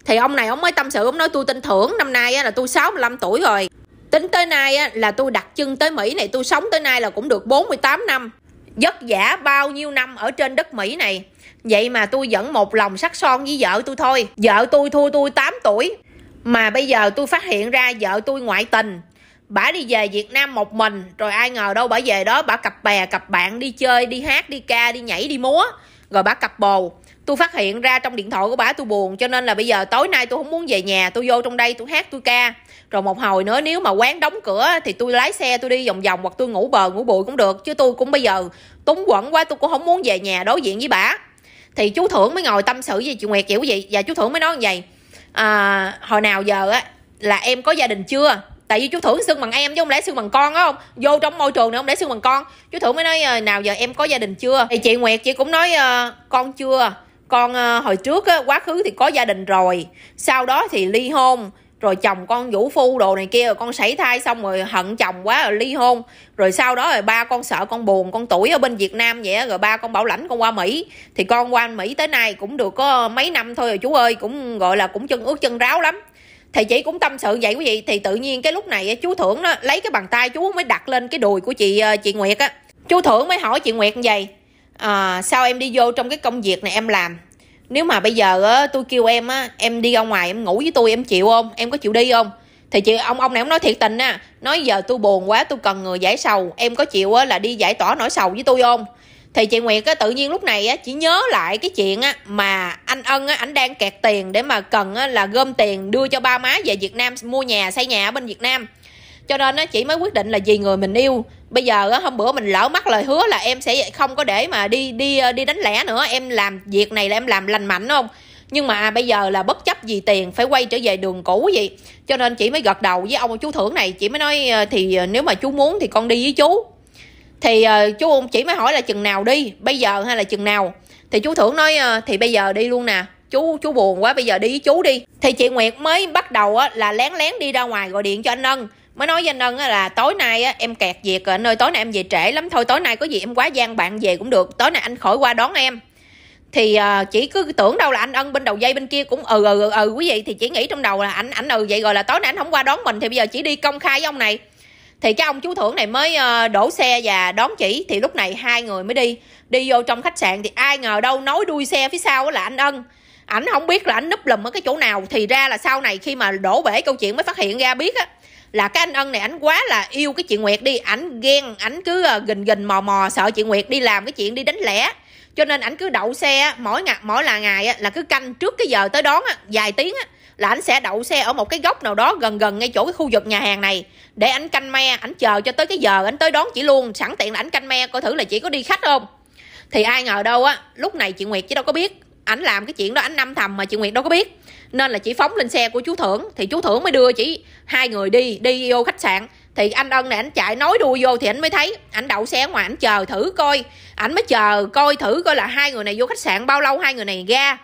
thì ông này ông mới tâm sự ông nói tôi tin thưởng năm nay á, là tôi 65 tuổi rồi tính tới nay á, là tôi đặt chân tới Mỹ này tôi sống tới nay là cũng được 48 năm vất vả bao nhiêu năm ở trên đất Mỹ này vậy mà tôi vẫn một lòng sắc son với vợ tôi thôi vợ tôi thua tôi 8 tuổi mà bây giờ tôi phát hiện ra vợ tôi ngoại tình bả đi về Việt Nam một mình rồi ai ngờ đâu bả về đó bả cặp bè cặp bạn đi chơi đi hát đi ca đi nhảy đi múa rồi bả cặp bồ tôi phát hiện ra trong điện thoại của bả tôi buồn cho nên là bây giờ tối nay tôi không muốn về nhà tôi vô trong đây tôi hát tôi ca rồi một hồi nữa nếu mà quán đóng cửa thì tôi lái xe tôi đi vòng vòng hoặc tôi ngủ bờ ngủ bụi cũng được chứ tôi cũng bây giờ túng quẩn quá tôi cũng không muốn về nhà đối diện với bả thì chú thưởng mới ngồi tâm sự với chị nguyệt kiểu gì và chú thưởng mới nói như vậy à, hồi nào giờ á là em có gia đình chưa tại vì chú thưởng xưng bằng em chứ không lẽ xưng bằng con á không vô trong môi trường này không lẽ xưng bằng con chú thưởng mới nói ờ, nào giờ em có gia đình chưa thì chị nguyệt chị cũng nói ờ, con chưa con ờ, hồi trước á, quá khứ thì có gia đình rồi sau đó thì ly hôn rồi chồng con vũ phu đồ này kia rồi con sảy thai xong rồi hận chồng quá rồi ly hôn rồi sau đó rồi ba con sợ con buồn con tuổi ở bên việt nam vậy rồi ba con bảo lãnh con qua mỹ thì con qua mỹ tới nay cũng được có mấy năm thôi rồi chú ơi cũng gọi là cũng chân ướt chân ráo lắm thì chị cũng tâm sự vậy quý vị thì tự nhiên cái lúc này chú thưởng đó lấy cái bàn tay chú mới đặt lên cái đùi của chị ờ, chị nguyệt á chú thưởng mới hỏi chị nguyệt như vậy à, sao em đi vô trong cái công việc này em làm nếu mà bây giờ á, tôi kêu em á em đi ra ngoài em ngủ với tôi em chịu không em có chịu đi không thì chị ông ông này ông nói thiệt tình á nói giờ tôi buồn quá tôi cần người giải sầu em có chịu á là đi giải tỏa nỗi sầu với tôi không thì chị Nguyệt á, tự nhiên lúc này á, chỉ nhớ lại cái chuyện á, mà anh Ân á, anh đang kẹt tiền để mà cần á, là gom tiền đưa cho ba má về Việt Nam mua nhà xây nhà ở bên Việt Nam cho nên á, chị mới quyết định là vì người mình yêu bây giờ á, hôm bữa mình lỡ mắc lời hứa là em sẽ không có để mà đi đi đi đánh lẻ nữa em làm việc này là em làm lành mạnh không nhưng mà bây giờ là bất chấp gì tiền phải quay trở về đường cũ vậy cho nên chị mới gật đầu với ông chú thưởng này chị mới nói ờ, thì ờ, nếu mà chú muốn thì con đi với chú thì uh, chú ông chỉ mới hỏi là chừng nào đi bây giờ hay là chừng nào thì chú thưởng nói uh, thì bây giờ đi luôn nè chú chú buồn quá bây giờ đi với chú đi thì chị nguyệt mới bắt đầu á, là lén lén đi ra ngoài gọi điện cho anh ân mới nói với anh ân á, là tối nay á, em kẹt việc ở nơi tối nay em về trễ lắm thôi tối nay có gì em quá gian bạn về cũng được tối nay anh khỏi qua đón em thì uh, chỉ cứ tưởng đâu là anh ân bên đầu dây bên kia cũng ừ ừ ừ, ừ quý vị thì chỉ nghĩ trong đầu là ảnh ảnh ừ vậy rồi là tối nay anh không qua đón mình thì bây giờ chỉ đi công khai với ông này thì cái ông chú thưởng này mới ờ, đổ xe và đón chỉ thì lúc này hai người mới đi đi vô trong khách sạn thì ai ngờ đâu nói đuôi xe phía sau là anh ân ảnh không biết là ảnh núp lùm ở cái chỗ nào thì ra là sau này khi mà đổ bể câu chuyện mới phát hiện ra biết á là cái anh ân này ảnh quá là yêu cái chị nguyệt đi ảnh ghen ảnh cứ ờ, gình gình mò mò sợ chị nguyệt đi làm cái chuyện đi đánh lẻ cho nên ảnh cứ đậu xe mỗi ngày mỗi là ngày là cứ canh trước cái giờ tới đón á vài tiếng á là anh sẽ đậu xe ở một cái góc nào đó gần gần ngay chỗ cái khu vực nhà hàng này để anh canh me anh chờ cho tới cái giờ anh tới đón chị luôn sẵn tiện là anh canh me coi thử là chị có đi khách không thì ai ngờ đâu á lúc này chị nguyệt chứ đâu có biết ảnh làm cái chuyện đó ảnh năm thầm mà chị nguyệt đâu có biết nên là chị phóng lên xe của chú thưởng thì chú thưởng mới đưa chị hai người đi đi vô khách sạn thì anh ân này anh chạy nói đuôi vô thì anh mới thấy anh đậu xe ngoài anh chờ thử coi ảnh mới chờ coi thử coi là hai người này vô khách sạn bao lâu hai người này ra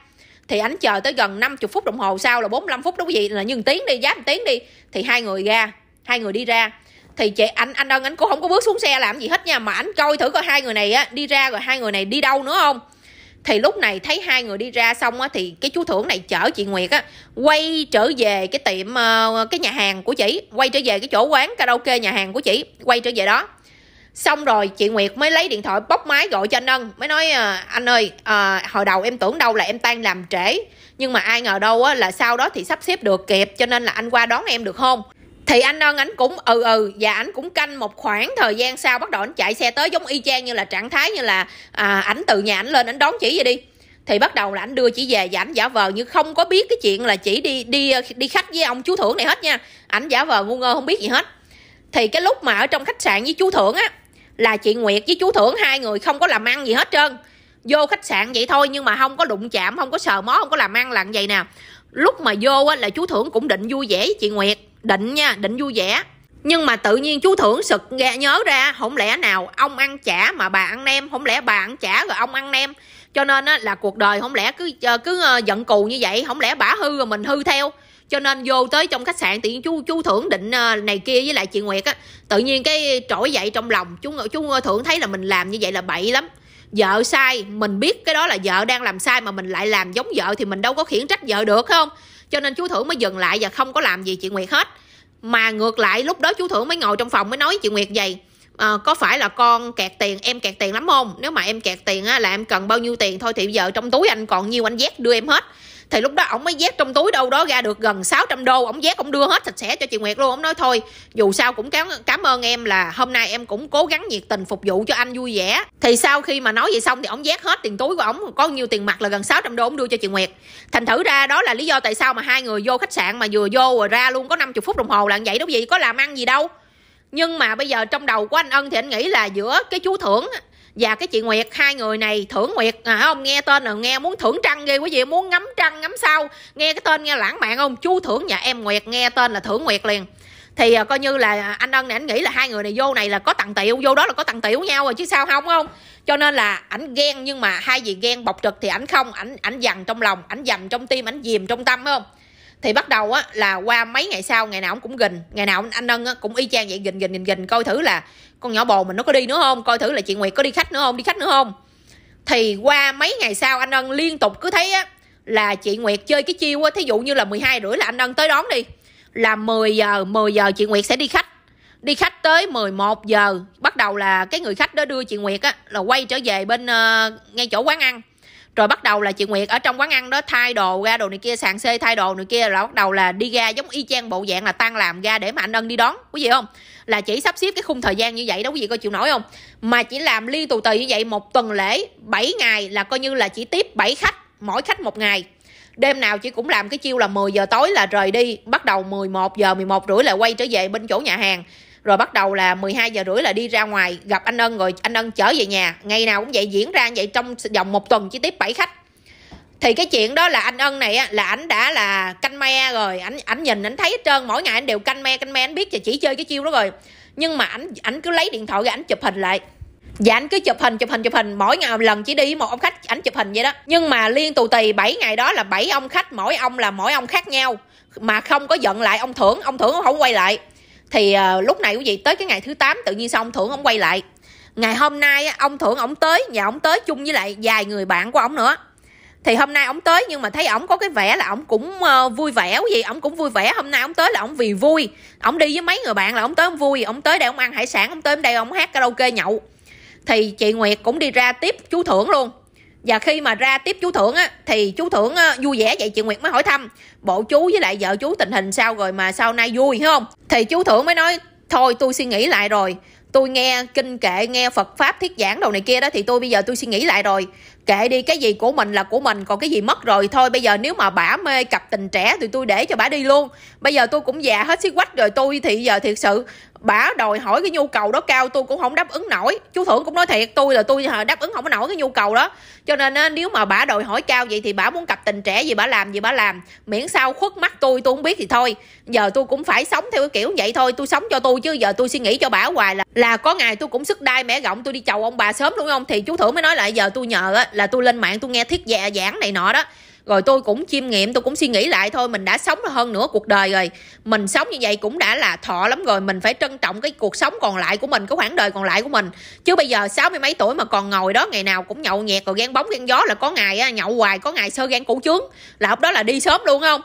thì anh chờ tới gần 50 phút đồng hồ sau là 45 phút đó quý vị là như tiếng đi giáp tiếng đi thì hai người ra hai người đi ra thì chị anh anh ơn anh cũng không có bước xuống xe làm gì hết nha mà anh coi thử coi hai người này á đi ra rồi hai người này đi đâu nữa không thì lúc này thấy hai người đi ra xong á thì cái chú thưởng này chở chị Nguyệt á quay trở về cái tiệm ờ, cái nhà hàng của chị quay trở về cái chỗ quán karaoke nhà hàng của chị quay trở về đó xong rồi chị Nguyệt mới lấy điện thoại bóc máy gọi cho anh Ân mới nói à, anh ơi à, hồi đầu em tưởng đâu là em tan làm trễ nhưng mà ai ngờ đâu á, là sau đó thì sắp xếp được kịp cho nên là anh qua đón em được không thì anh ân ảnh cũng ừ ừ và ảnh cũng canh một khoảng thời gian sau bắt đầu ảnh chạy xe tới giống y chang như là trạng thái như là à, ảnh từ nhà ảnh lên ảnh đón chỉ vậy đi thì bắt đầu là ảnh đưa chỉ về và ảnh giả vờ như không có biết cái chuyện là chỉ đi đi đi khách với ông chú thưởng này hết nha ảnh giả vờ ngu ngơ không biết gì hết thì cái lúc mà ở trong khách sạn với chú thưởng á là chị Nguyệt với chú Thưởng hai người không có làm ăn gì hết trơn vô khách sạn vậy thôi nhưng mà không có đụng chạm không có sờ mó không có làm ăn lặng vậy nè lúc mà vô á, là chú Thưởng cũng định vui vẻ với chị Nguyệt định nha định vui vẻ nhưng mà tự nhiên chú Thưởng sực ra nhớ ra không lẽ nào ông ăn chả mà bà ăn nem không lẽ bà ăn chả rồi ông ăn nem cho nên á, là cuộc đời không lẽ cứ ờ, cứ ờ, giận cù như vậy không lẽ bả hư rồi mình hư theo cho nên vô tới trong khách sạn tự nhiên chú chú thưởng định ờ, này kia với lại chị nguyệt á tự nhiên cái trỗi dậy trong lòng chú chú ờ, thưởng thấy là mình làm như vậy là bậy lắm vợ sai mình biết cái đó là vợ đang làm sai mà mình lại làm giống vợ thì mình đâu có khiển trách vợ được không cho nên chú thưởng mới dừng lại và không có làm gì chị nguyệt hết mà ngược lại lúc đó chú thưởng mới ngồi trong phòng mới nói với chị nguyệt vậy à, ờ, có phải là con kẹt tiền em kẹt tiền lắm không nếu mà em kẹt tiền á, là em cần bao nhiêu tiền thôi thì giờ trong túi anh còn nhiêu anh vét đưa em hết thì lúc đó ổng mới vét trong túi đâu đó ra được gần 600 đô ổng vét ổng đưa hết sạch sẽ cho chị Nguyệt luôn ổng nói thôi dù sao cũng cảm, cảm ơn em là hôm nay em cũng cố gắng nhiệt tình phục vụ cho anh vui vẻ thì sau khi mà nói vậy xong thì ổng vét hết tiền túi của ổng có nhiều tiền mặt là gần 600 đô ổng đưa cho chị Nguyệt thành thử ra đó là lý do tại sao mà hai người vô khách sạn mà vừa vô rồi ra luôn có 50 phút đồng hồ là vậy đâu gì có làm ăn gì đâu nhưng mà bây giờ trong đầu của anh ân thì anh nghĩ là giữa cái chú thưởng và cái chị Nguyệt hai người này thưởng Nguyệt à không nghe tên là nghe muốn thưởng trăng ghê quý vị muốn ngắm trăng ngắm sao nghe cái tên nghe lãng mạn không chú thưởng nhà em Nguyệt nghe tên là thưởng Nguyệt liền thì à, coi như là anh ân này anh nghĩ là hai người này vô này là có tặng tiệu vô đó là có tặng tiệu nhau rồi chứ sao không không cho nên là ảnh ghen nhưng mà hai vị ghen bộc trực thì ảnh không ảnh ảnh dằn trong lòng ảnh dằn trong tim ảnh dìm trong tâm không thì bắt đầu á là qua mấy ngày sau ngày nào ông cũng gình ngày nào anh ân cũng y chang vậy gình gình gình gình coi thử là con nhỏ bồ mình nó có đi nữa không coi thử là chị nguyệt có đi khách nữa không đi khách nữa không thì qua mấy ngày sau anh ân liên tục cứ thấy á là chị nguyệt chơi cái chiêu á thí dụ như là 12 rưỡi là anh ân tới đón đi là 10 giờ 10 giờ chị nguyệt sẽ đi khách đi khách tới 11 giờ bắt đầu là cái người khách đó đưa chị nguyệt á là quay trở về bên uh, ngay chỗ quán ăn rồi bắt đầu là chị Nguyệt ở trong quán ăn đó thay đồ ra đồ này kia sàn xê thay đồ này kia là bắt đầu là đi ra giống y chang bộ dạng là tan làm ra để mà anh ân đi đón quý vị không là chỉ sắp xếp cái khung thời gian như vậy đó quý vị coi chịu nổi không mà chỉ làm liên tù tì như vậy một tuần lễ 7 ngày là coi như là chỉ tiếp 7 khách mỗi khách một ngày đêm nào chị cũng làm cái chiêu là 10 giờ tối là rời đi bắt đầu 11 giờ 11 rưỡi là quay trở về bên chỗ nhà hàng rồi bắt đầu là 12 giờ rưỡi là đi ra ngoài gặp anh ân rồi anh ân chở về nhà ngày nào cũng vậy diễn ra vậy trong vòng một tuần chỉ tiếp 7 khách thì cái chuyện đó là anh ân này á, là ảnh đã là canh me rồi ảnh ảnh nhìn ảnh thấy hết trơn mỗi ngày anh đều canh me canh me anh biết và chỉ chơi cái chiêu đó rồi nhưng mà ảnh ảnh cứ lấy điện thoại ra ảnh chụp hình lại và dạ, anh cứ chụp hình chụp hình chụp hình mỗi ngày lần chỉ đi một ông khách ảnh chụp hình vậy đó nhưng mà liên tù tì 7 ngày đó là 7 ông khách mỗi ông là mỗi ông khác nhau mà không có giận lại ông thưởng ông thưởng không quay lại thì uh, lúc này quý vị tới cái ngày thứ 8 tự nhiên xong ông thưởng ông quay lại ngày hôm nay ông thưởng ông tới và ông tới chung với lại vài người bạn của ông nữa thì hôm nay ông tới nhưng mà thấy ổng có cái vẻ là ổng cũng uh, vui vẻ quý vị ổng cũng vui vẻ hôm nay ông tới là ông vì vui ổng đi với mấy người bạn là ông tới ông vui ông tới đây ông ăn hải sản ông tới đây ông hát karaoke nhậu thì chị nguyệt cũng đi ra tiếp chú thưởng luôn và khi mà ra tiếp chú thưởng á thì chú thưởng á, ờ, vui vẻ vậy chị nguyệt mới hỏi thăm bộ chú với lại vợ chú tình hình sao rồi mà sau nay vui không thì chú thưởng mới nói thôi tôi suy nghĩ lại rồi tôi nghe kinh kệ nghe phật pháp thiết giảng đầu này kia đó thì tôi bây giờ tôi suy nghĩ lại rồi kệ đi cái gì của mình là của mình còn cái gì mất rồi thôi bây giờ nếu mà bả mê cặp tình trẻ thì tôi để cho bả đi luôn bây giờ tôi cũng già hết xí quách rồi tôi thì giờ thiệt sự bả đòi hỏi cái nhu cầu đó cao tôi cũng không đáp ứng nổi chú thưởng cũng nói thiệt tôi là tôi đáp ứng không có nổi cái nhu cầu đó cho nên nếu mà bả đòi hỏi cao vậy thì bả muốn cặp tình trẻ gì bả làm gì bả làm miễn sao khuất mắt tôi tôi không biết thì thôi giờ tôi cũng phải sống theo cái kiểu vậy thôi tôi sống cho tôi chứ giờ tôi suy nghĩ cho bả hoài là là có ngày tôi cũng sức đai mẻ gọng tôi đi chầu ông bà sớm đúng không thì chú thưởng mới nói lại giờ tôi nhờ là tôi lên mạng tôi nghe thiết dạ giảng này nọ đó rồi tôi cũng chiêm nghiệm tôi cũng suy nghĩ lại thôi mình đã sống hơn nửa cuộc đời rồi mình sống như vậy cũng đã là thọ lắm rồi mình phải trân trọng cái cuộc sống còn lại của mình cái khoảng đời còn lại của mình chứ bây giờ sáu mươi mấy tuổi mà còn ngồi đó ngày nào cũng nhậu nhẹt rồi gan bóng gan gió là có ngày á, nhậu hoài có ngày sơ gan cũ trướng là lúc đó là đi sớm luôn không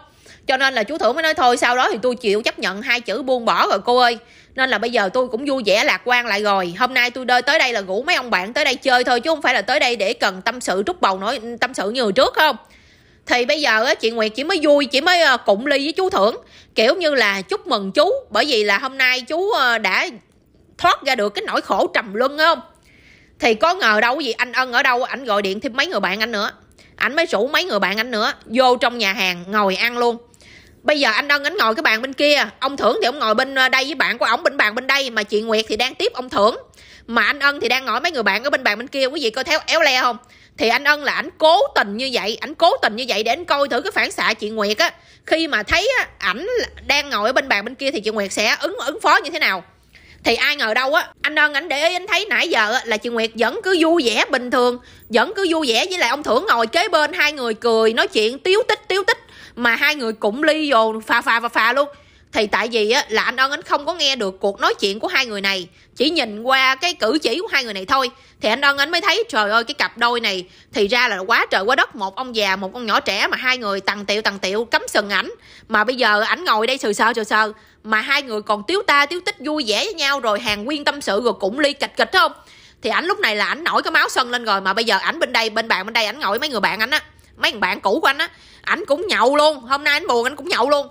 cho nên là chú thưởng mới nói thôi sau đó thì tôi chịu chấp nhận hai chữ buông bỏ rồi cô ơi nên là bây giờ tôi cũng vui vẻ lạc quan lại rồi hôm nay tôi đơi tới đây là ngủ mấy ông bạn tới đây chơi thôi chứ không phải là tới đây để cần tâm sự trút bầu nói tâm sự như hồi trước không thì bây giờ á, chị Nguyệt chỉ mới vui chỉ mới ờ, cụng ly với chú thưởng kiểu như là chúc mừng chú bởi vì là hôm nay chú ờ, đã thoát ra được cái nỗi khổ trầm luân không thì có ngờ đâu gì anh ân ở đâu ảnh gọi điện thêm mấy người bạn anh nữa ảnh mới rủ mấy người bạn anh nữa vô trong nhà hàng ngồi ăn luôn bây giờ anh ân ảnh ngồi cái bàn bên kia ông thưởng thì ông ngồi bên ờ, đây với bạn của ổng bên bàn bên đây mà chị nguyệt thì đang tiếp ông thưởng mà anh ân thì đang ngồi mấy người bạn ở bên bàn bên kia quý vị coi theo éo le không thì anh ân là ảnh cố tình như vậy ảnh cố tình như vậy để anh coi thử cái phản xạ chị nguyệt á khi mà thấy á ảnh đang ngồi ở bên bàn bên kia thì chị nguyệt sẽ ứng ứng phó như thế nào thì ai ngờ đâu á anh ân ảnh để ý anh thấy nãy giờ là chị nguyệt vẫn cứ vui vẻ bình thường vẫn cứ vui vẻ với lại ông thưởng ngồi kế bên hai người cười nói chuyện tiếu tích tiếu tích mà hai người cũng ly dồn phà phà phà phà luôn thì tại vì á, là anh ân anh không có nghe được cuộc nói chuyện của hai người này chỉ nhìn qua cái cử chỉ của hai người này thôi thì anh ân anh mới thấy trời ơi cái cặp đôi này thì ra là quá trời quá đất một ông già một con nhỏ trẻ mà hai người tằng tiệu tằng tiệu cấm sừng ảnh mà bây giờ ảnh ngồi đây sờ sờ sờ sờ mà hai người còn tiếu ta tiếu tích vui vẻ với nhau rồi hàng quyên tâm sự rồi cũng ly kịch kịch không thì ảnh lúc này là ảnh nổi cái máu sân lên rồi mà bây giờ ảnh bên đây bên bạn bên đây ảnh ngồi với mấy người bạn ảnh á mấy bạn cũ của anh á ảnh cũng nhậu luôn hôm nay ảnh buồn anh cũng nhậu luôn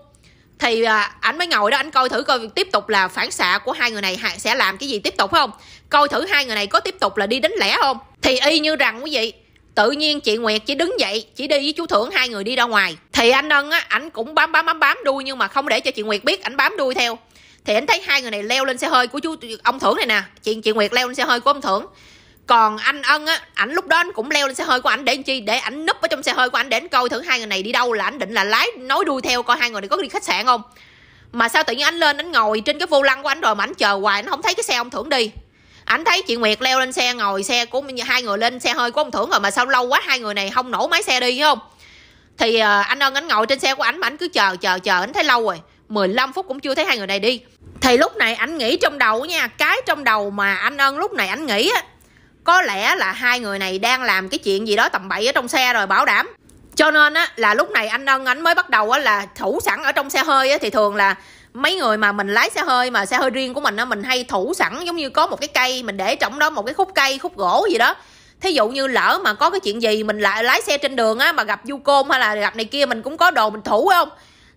thì à, ảnh mới ngồi đó anh coi thử coi việc tiếp tục là phản xạ của hai người này sẽ làm cái gì tiếp tục không coi thử hai người này có tiếp tục là đi đánh lẻ không thì y như rằng quý vị tự nhiên chị nguyệt chỉ đứng dậy chỉ đi với chú thưởng hai người đi ra ngoài thì anh ân á ảnh cũng bám bám bám bám đuôi nhưng mà không để cho chị nguyệt biết ảnh bám đuôi theo thì anh thấy hai người này leo lên xe hơi của chú ông thưởng này nè chị chị nguyệt leo lên xe hơi của ông thưởng còn anh ân á ảnh lúc đó anh cũng leo lên xe hơi của ảnh để chi để ảnh núp ở trong xe hơi của ảnh để anh coi thử hai người này đi đâu là ảnh định là lái nối đuôi theo coi hai người này có đi khách sạn không mà sao tự nhiên anh lên anh ngồi trên cái vô lăng của ảnh rồi mà anh chờ hoài anh không thấy cái xe ông thưởng đi ảnh thấy chị nguyệt leo lên xe ngồi xe của hai người lên xe hơi của ông thưởng rồi mà sao lâu quá hai người này không nổ máy xe đi không thì ờ, anh ân anh ngồi trên xe của ảnh mà ảnh cứ chờ chờ chờ ảnh thấy lâu rồi 15 phút cũng chưa thấy hai người này đi thì lúc này ảnh nghĩ trong đầu nha cái trong đầu mà anh ân lúc này ảnh nghĩ á có lẽ là hai người này đang làm cái chuyện gì đó tầm bậy ở trong xe rồi bảo đảm cho nên á là lúc này anh ân ảnh mới bắt đầu á là thủ sẵn ở trong xe hơi á thì thường là mấy người mà mình lái xe hơi mà xe hơi riêng của mình á mình hay thủ sẵn giống như có một cái cây mình để trong đó một cái khúc cây khúc gỗ gì đó thí dụ như lỡ mà có cái chuyện gì mình lại lái xe trên đường á mà gặp du côn hay là gặp này kia mình cũng có đồ mình thủ không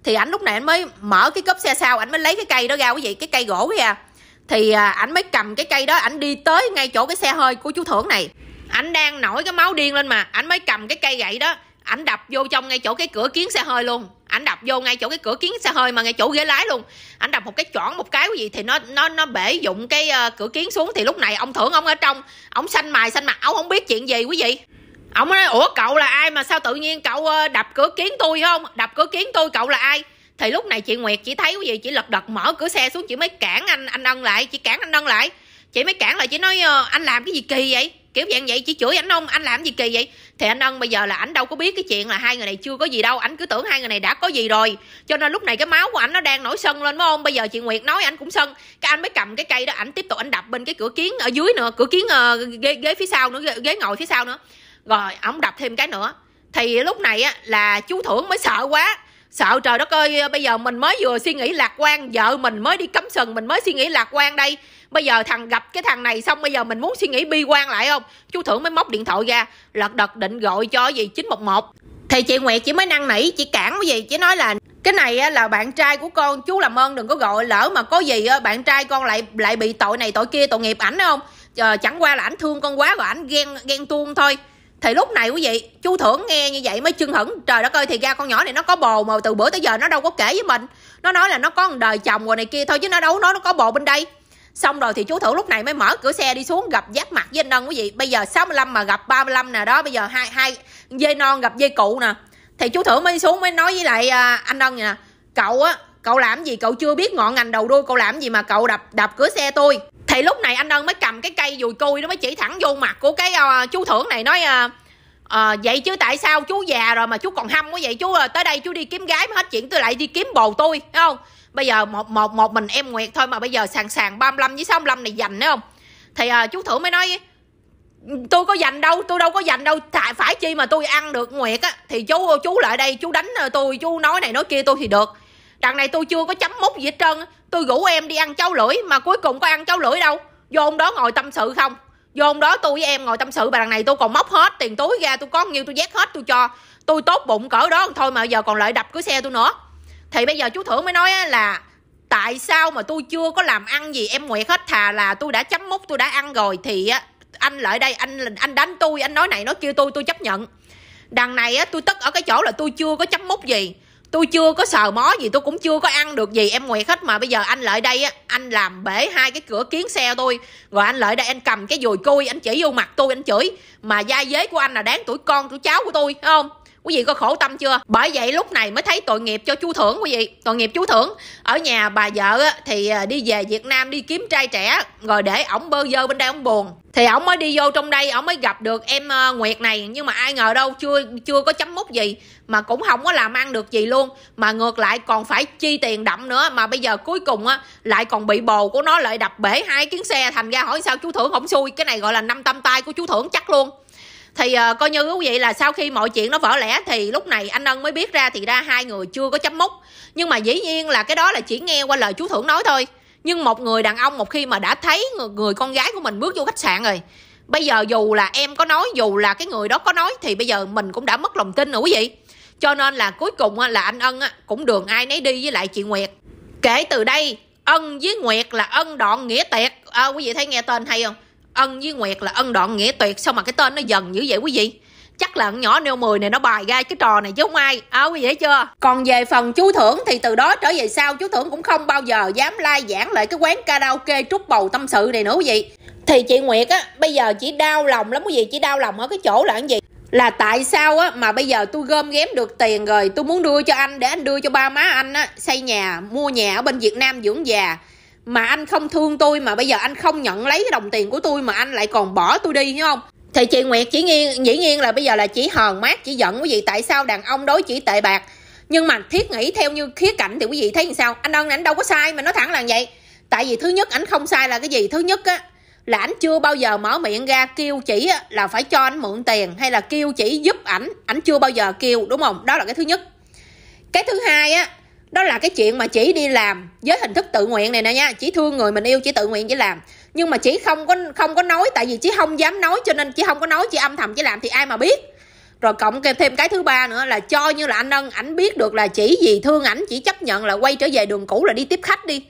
thì ảnh lúc này anh mới mở cái cốp xe sau ảnh mới lấy cái cây đó ra quý vị cái cây gỗ kìa thì à, ảnh mới cầm cái cây đó ảnh đi tới ngay chỗ cái xe hơi của chú thưởng này ảnh đang nổi cái máu điên lên mà ảnh mới cầm cái cây gậy đó ảnh đập vô trong ngay chỗ cái cửa kiến xe hơi luôn ảnh đập vô ngay chỗ cái cửa kiến xe hơi mà ngay chỗ ghế lái luôn ảnh đập một cái choảng một cái cái gì thì nó nó nó bể dụng cái uh, cửa kiến xuống thì lúc này ông thưởng ông ở trong ông xanh mài xanh mặt ông không biết chuyện gì quý vị ông nói ủa cậu là ai mà sao tự nhiên cậu ờ, đập cửa kiến tôi không đập cửa kiến tôi cậu là ai thì lúc này chị nguyệt chỉ thấy cái gì chị lật đật mở cửa xe xuống chị mới cản anh anh ân lại chị cản anh ân lại chị mới cản lại chị nói ờ, anh làm cái gì kỳ vậy kiểu dạng vậy chị chửi anh không anh làm gì kỳ vậy thì anh ân bây giờ là ảnh đâu có biết cái chuyện là hai người này chưa có gì đâu ảnh cứ tưởng hai người này đã có gì rồi cho nên lúc này cái máu của ảnh nó đang nổi sân lên phải không bây giờ chị nguyệt nói ảnh cũng sân cái anh mới cầm cái cây đó ảnh tiếp tục anh đập bên cái cửa kiến ở dưới nữa cửa kiến uh, ghế, ghế phía sau nữa ghế, ghế ngồi phía sau nữa rồi ổng đập thêm cái nữa thì lúc này á là chú thưởng mới sợ quá sợ trời đất ơi bây giờ mình mới vừa suy nghĩ lạc quan vợ mình mới đi cấm sừng mình mới suy nghĩ lạc quan đây bây giờ thằng gặp cái thằng này xong bây giờ mình muốn suy nghĩ bi quan lại không chú thưởng mới móc điện thoại ra lật đật định gọi cho gì 911 thì chị Nguyệt chỉ mới năn nỉ chị cản cái gì chỉ nói là cái này là bạn trai của con chú làm ơn đừng có gọi lỡ mà có gì bạn trai con lại lại bị tội này tội kia tội nghiệp ảnh không ờ, chẳng qua là ảnh thương con quá và ảnh ghen ghen tuông thôi thì lúc này quý vị chú thưởng nghe như vậy mới chưng hửng trời đất ơi thì ra con nhỏ này nó có bồ mà từ bữa tới giờ nó đâu có kể với mình nó nói là nó có một đời chồng rồi này kia thôi chứ nó đâu nói nó có bồ bên đây xong rồi thì chú thưởng lúc này mới mở cửa xe đi xuống gặp giáp mặt với anh Ân quý vị bây giờ 65 mà gặp 35 nè đó bây giờ hai hai dây non gặp dây cụ nè thì chú thưởng mới xuống mới nói với lại à, anh Ân nè cậu á cậu làm gì cậu chưa biết ngọn ngành đầu đuôi cậu làm gì mà cậu đập đập cửa xe tôi thì lúc này anh ân mới cầm cái cây dùi cui nó mới chỉ thẳng vô mặt của cái uh, chú thưởng này nói uh, uh, vậy chứ tại sao chú già rồi mà chú còn hâm quá vậy chú uh, tới đây chú đi kiếm gái mà hết chuyện tôi lại đi kiếm bồ tôi thấy không bây giờ một một một mình em nguyệt thôi mà bây giờ sàn sàn 35 với 65 này dành đấy không thì uh, chú thưởng mới nói tôi có dành đâu tôi đâu có dành đâu tại phải chi mà tôi ăn được nguyệt á thì chú chú lại đây chú đánh tôi chú nói này nói kia tôi thì được đằng này tôi chưa có chấm mút gì hết trơn tôi rủ em đi ăn cháo lưỡi mà cuối cùng có ăn cháo lưỡi đâu vô đó ngồi tâm sự không vô đó tôi với em ngồi tâm sự bà đằng này tôi còn móc hết tiền túi ra tôi có nhiêu tôi vét hết tôi cho tôi tốt bụng cỡ đó thôi mà giờ còn lại đập cửa xe tôi nữa thì bây giờ chú thưởng mới nói là tại sao mà tôi chưa có làm ăn gì em nguyệt hết thà là tôi đã chấm mút tôi đã ăn rồi thì anh lại đây anh anh đánh tôi anh nói này nói kia tôi tôi chấp nhận đằng này á tôi tức ở cái chỗ là tôi chưa có chấm mút gì tôi chưa có sờ mó gì tôi cũng chưa có ăn được gì em nguyệt hết mà bây giờ anh lại đây á anh làm bể hai cái cửa kiến xe tôi rồi anh lại đây anh cầm cái dùi cui anh chỉ vô mặt tôi anh chửi mà da dế của anh là đáng tuổi con tuổi cháu của tôi không quý vị có khổ tâm chưa bởi vậy lúc này mới thấy tội nghiệp cho chú thưởng quý vị tội nghiệp chú thưởng ở nhà bà vợ thì à, đi về việt nam đi kiếm trai trẻ rồi để ổng bơ vơ bên đây ổng buồn thì ổng mới đi vô trong đây ổng mới gặp được em ờ, nguyệt này nhưng mà ai ngờ đâu chưa chưa có chấm mút gì mà cũng không có làm ăn được gì luôn mà ngược lại còn phải chi tiền đậm nữa mà bây giờ cuối cùng á lại còn bị bồ của nó lại đập bể hai kiến xe thành ra hỏi sao chú thưởng không xui cái này gọi là năm tâm tay của chú thưởng chắc luôn thì uh, coi như quý vị là sau khi mọi chuyện nó vỡ lẽ thì lúc này anh ân mới biết ra thì ra hai người chưa có chấm mút nhưng mà dĩ nhiên là cái đó là chỉ nghe qua lời chú thưởng nói thôi nhưng một người đàn ông một khi mà đã thấy người, người con gái của mình bước vô khách sạn rồi bây giờ dù là em có nói dù là cái người đó có nói thì bây giờ mình cũng đã mất lòng tin rồi quý vị cho nên là cuối cùng là anh ân cũng đường ai nấy đi với lại chị nguyệt kể từ đây ân với nguyệt là ân đoạn nghĩa tiệt à, ờ, quý vị thấy nghe tên hay không Ân với Nguyệt là ân đoạn nghĩa tuyệt Sao mà cái tên nó dần như vậy quý vị Chắc là con nhỏ nêu 10 này nó bài ra cái trò này chứ không ai À quý vị thấy chưa Còn về phần chú Thưởng thì từ đó trở về sau Chú Thưởng cũng không bao giờ dám lai giảng lại cái quán karaoke trúc bầu tâm sự này nữa quý vị Thì chị Nguyệt á Bây giờ chỉ đau lòng lắm quý vị Chỉ đau lòng ở cái chỗ là cái gì là tại sao á mà bây giờ tôi gom ghém được tiền rồi tôi muốn đưa cho anh để anh đưa cho ba má anh á xây nhà mua nhà ở bên Việt Nam dưỡng già mà anh không thương tôi mà bây giờ anh không nhận lấy cái đồng tiền của tôi mà anh lại còn bỏ tôi đi hiểu không thì chị nguyệt chỉ nhiên dĩ nhiên là bây giờ là chỉ hờn mát chỉ giận quý vị tại sao đàn ông đối chỉ tệ bạc nhưng mà thiết nghĩ theo như khía cạnh thì quý vị thấy làm sao anh ân ảnh đâu có sai mà nói thẳng là vậy tại vì thứ nhất ảnh không sai là cái gì thứ nhất á là ảnh chưa bao giờ mở miệng ra kêu chỉ là phải cho anh mượn tiền hay là kêu chỉ giúp ảnh ảnh chưa bao giờ kêu đúng không đó là cái thứ nhất cái thứ hai á đó là cái chuyện mà chỉ đi làm với hình thức tự nguyện này nè nha chỉ thương người mình yêu chỉ tự nguyện chỉ làm nhưng mà chỉ không có không có nói tại vì chỉ không dám nói cho nên chỉ không có nói chỉ âm thầm chỉ làm thì ai mà biết rồi cộng thêm cái thứ ba nữa là cho như là anh ân ảnh biết được là chỉ vì thương ảnh chỉ chấp nhận là quay trở về đường cũ là đi tiếp khách đi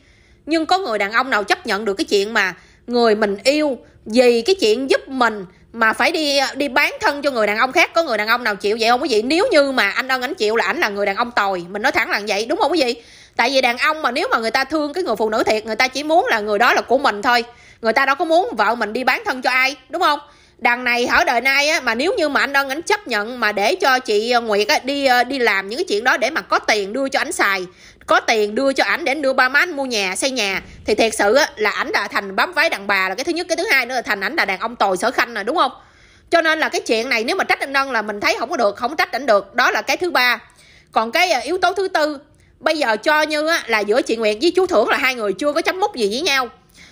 nhưng có người đàn ông nào chấp nhận được cái chuyện mà người mình yêu vì cái chuyện giúp mình mà phải đi đi bán thân cho người đàn ông khác có người đàn ông nào chịu vậy không quý vị nếu như mà anh ân ảnh chịu là ảnh là người đàn ông tồi mình nói thẳng là vậy đúng không quý vị tại vì đàn ông mà nếu mà người ta thương cái người phụ nữ thiệt người ta chỉ muốn là người đó là của mình thôi người ta đâu có muốn vợ mình đi bán thân cho ai đúng không đằng này ở đời nay á, mà nếu như mà anh ân ảnh chấp nhận mà để cho chị nguyệt á, đi ờ, đi làm những cái chuyện đó để mà có tiền đưa cho ảnh xài có tiền đưa cho ảnh để đưa ba má anh mua nhà xây nhà thì thiệt sự á, là ảnh đã thành bám váy đàn bà là cái thứ nhất cái thứ hai nữa là thành ảnh là đàn ông tồi sở khanh rồi đúng không cho nên là cái chuyện này nếu mà trách anh nâng là mình thấy không có được không trách ảnh được đó là cái thứ ba còn cái à, yếu tố thứ tư bây giờ cho như á, là giữa chị nguyệt với chú thưởng là hai người chưa có chấm mút gì với nhau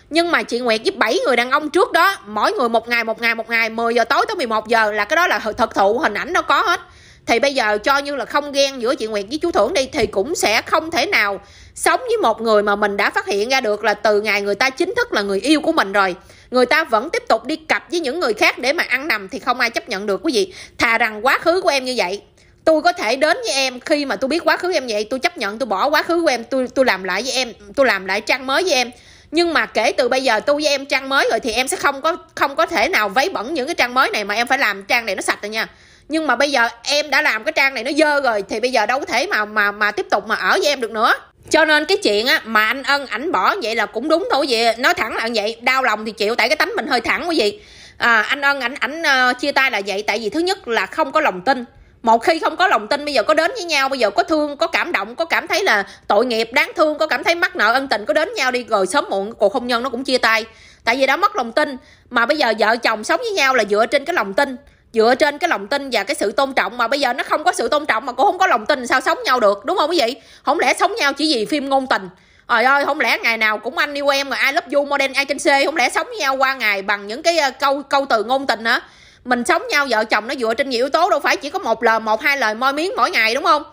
nhưng mà chị Nguyệt với 7 người đàn ông trước đó Mỗi người một ngày, một ngày, một ngày 10 giờ tối tới 11 giờ là cái đó là thực thụ hình ảnh nó có hết thì bây giờ cho như là không ghen giữa chị Nguyệt với chú Thưởng đi thì cũng sẽ không thể nào sống với một người mà mình đã phát hiện ra được là từ ngày người ta chính thức là người yêu của mình rồi người ta vẫn tiếp tục đi cặp với những người khác để mà ăn nằm thì không ai chấp nhận được quý vị thà rằng quá khứ của em như vậy tôi có thể đến với em khi mà tôi biết quá khứ em vậy tôi chấp nhận tôi bỏ quá khứ của em tôi tôi làm lại với em tôi làm lại trang mới với em nhưng mà kể từ bây giờ tôi với em trang mới rồi thì em sẽ không có không có thể nào vấy bẩn những cái trang mới này mà em phải làm trang này nó sạch rồi nha nhưng mà bây giờ em đã làm cái trang này nó dơ rồi thì bây giờ đâu có thể mà mà mà tiếp tục mà ở với em được nữa cho nên cái chuyện á mà anh ân ảnh bỏ vậy là cũng đúng thôi vậy nói thẳng là vậy đau lòng thì chịu tại cái tánh mình hơi thẳng quý vị à, anh ân ảnh ảnh uh, chia tay là vậy tại vì thứ nhất là không có lòng tin một khi không có lòng tin bây giờ có đến với nhau bây giờ có thương có cảm động có cảm thấy là tội nghiệp đáng thương có cảm thấy mắc nợ ân tình có đến nhau đi rồi sớm muộn cuộc hôn nhân nó cũng chia tay tại vì đã mất lòng tin mà bây giờ vợ chồng sống với nhau là dựa trên cái lòng tin dựa trên cái lòng tin và cái sự tôn trọng mà bây giờ nó không có sự tôn trọng mà cũng không có lòng tin sao sống nhau được đúng không quý vị không lẽ sống nhau chỉ vì phim ngôn tình trời ơi không lẽ ngày nào cũng anh yêu em rồi ai love you more than I can không lẽ sống với nhau qua ngày bằng những cái ờ, câu câu từ ngôn tình hả mình sống nhau vợ chồng nó dựa trên nhiều yếu tố đâu phải chỉ có một lời một hai lời môi miếng mỗi ngày đúng không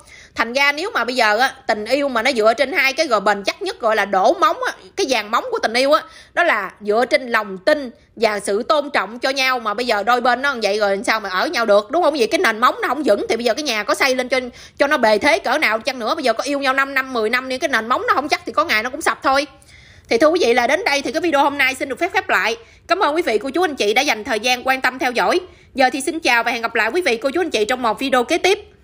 thành ra nếu mà bây giờ á, tình yêu mà nó dựa trên hai cái gò bền chắc nhất gọi là đổ móng á, cái vàng móng của tình yêu á đó là dựa trên lòng tin và sự tôn trọng cho nhau mà bây giờ đôi bên nó vậy rồi sao mà ở nhau được đúng không vậy cái nền móng nó không vững thì bây giờ cái nhà có xây lên cho cho nó bề thế cỡ nào chăng nữa bây giờ có yêu nhau 5 năm 10 năm nữa cái nền móng nó không chắc thì có ngày nó cũng sập thôi thì thưa quý vị là đến đây thì cái video hôm nay xin được phép khép lại. Cảm ơn quý vị cô chú anh chị đã dành thời gian quan tâm theo dõi. Giờ thì xin chào và hẹn gặp lại quý vị cô chú anh chị trong một video kế tiếp.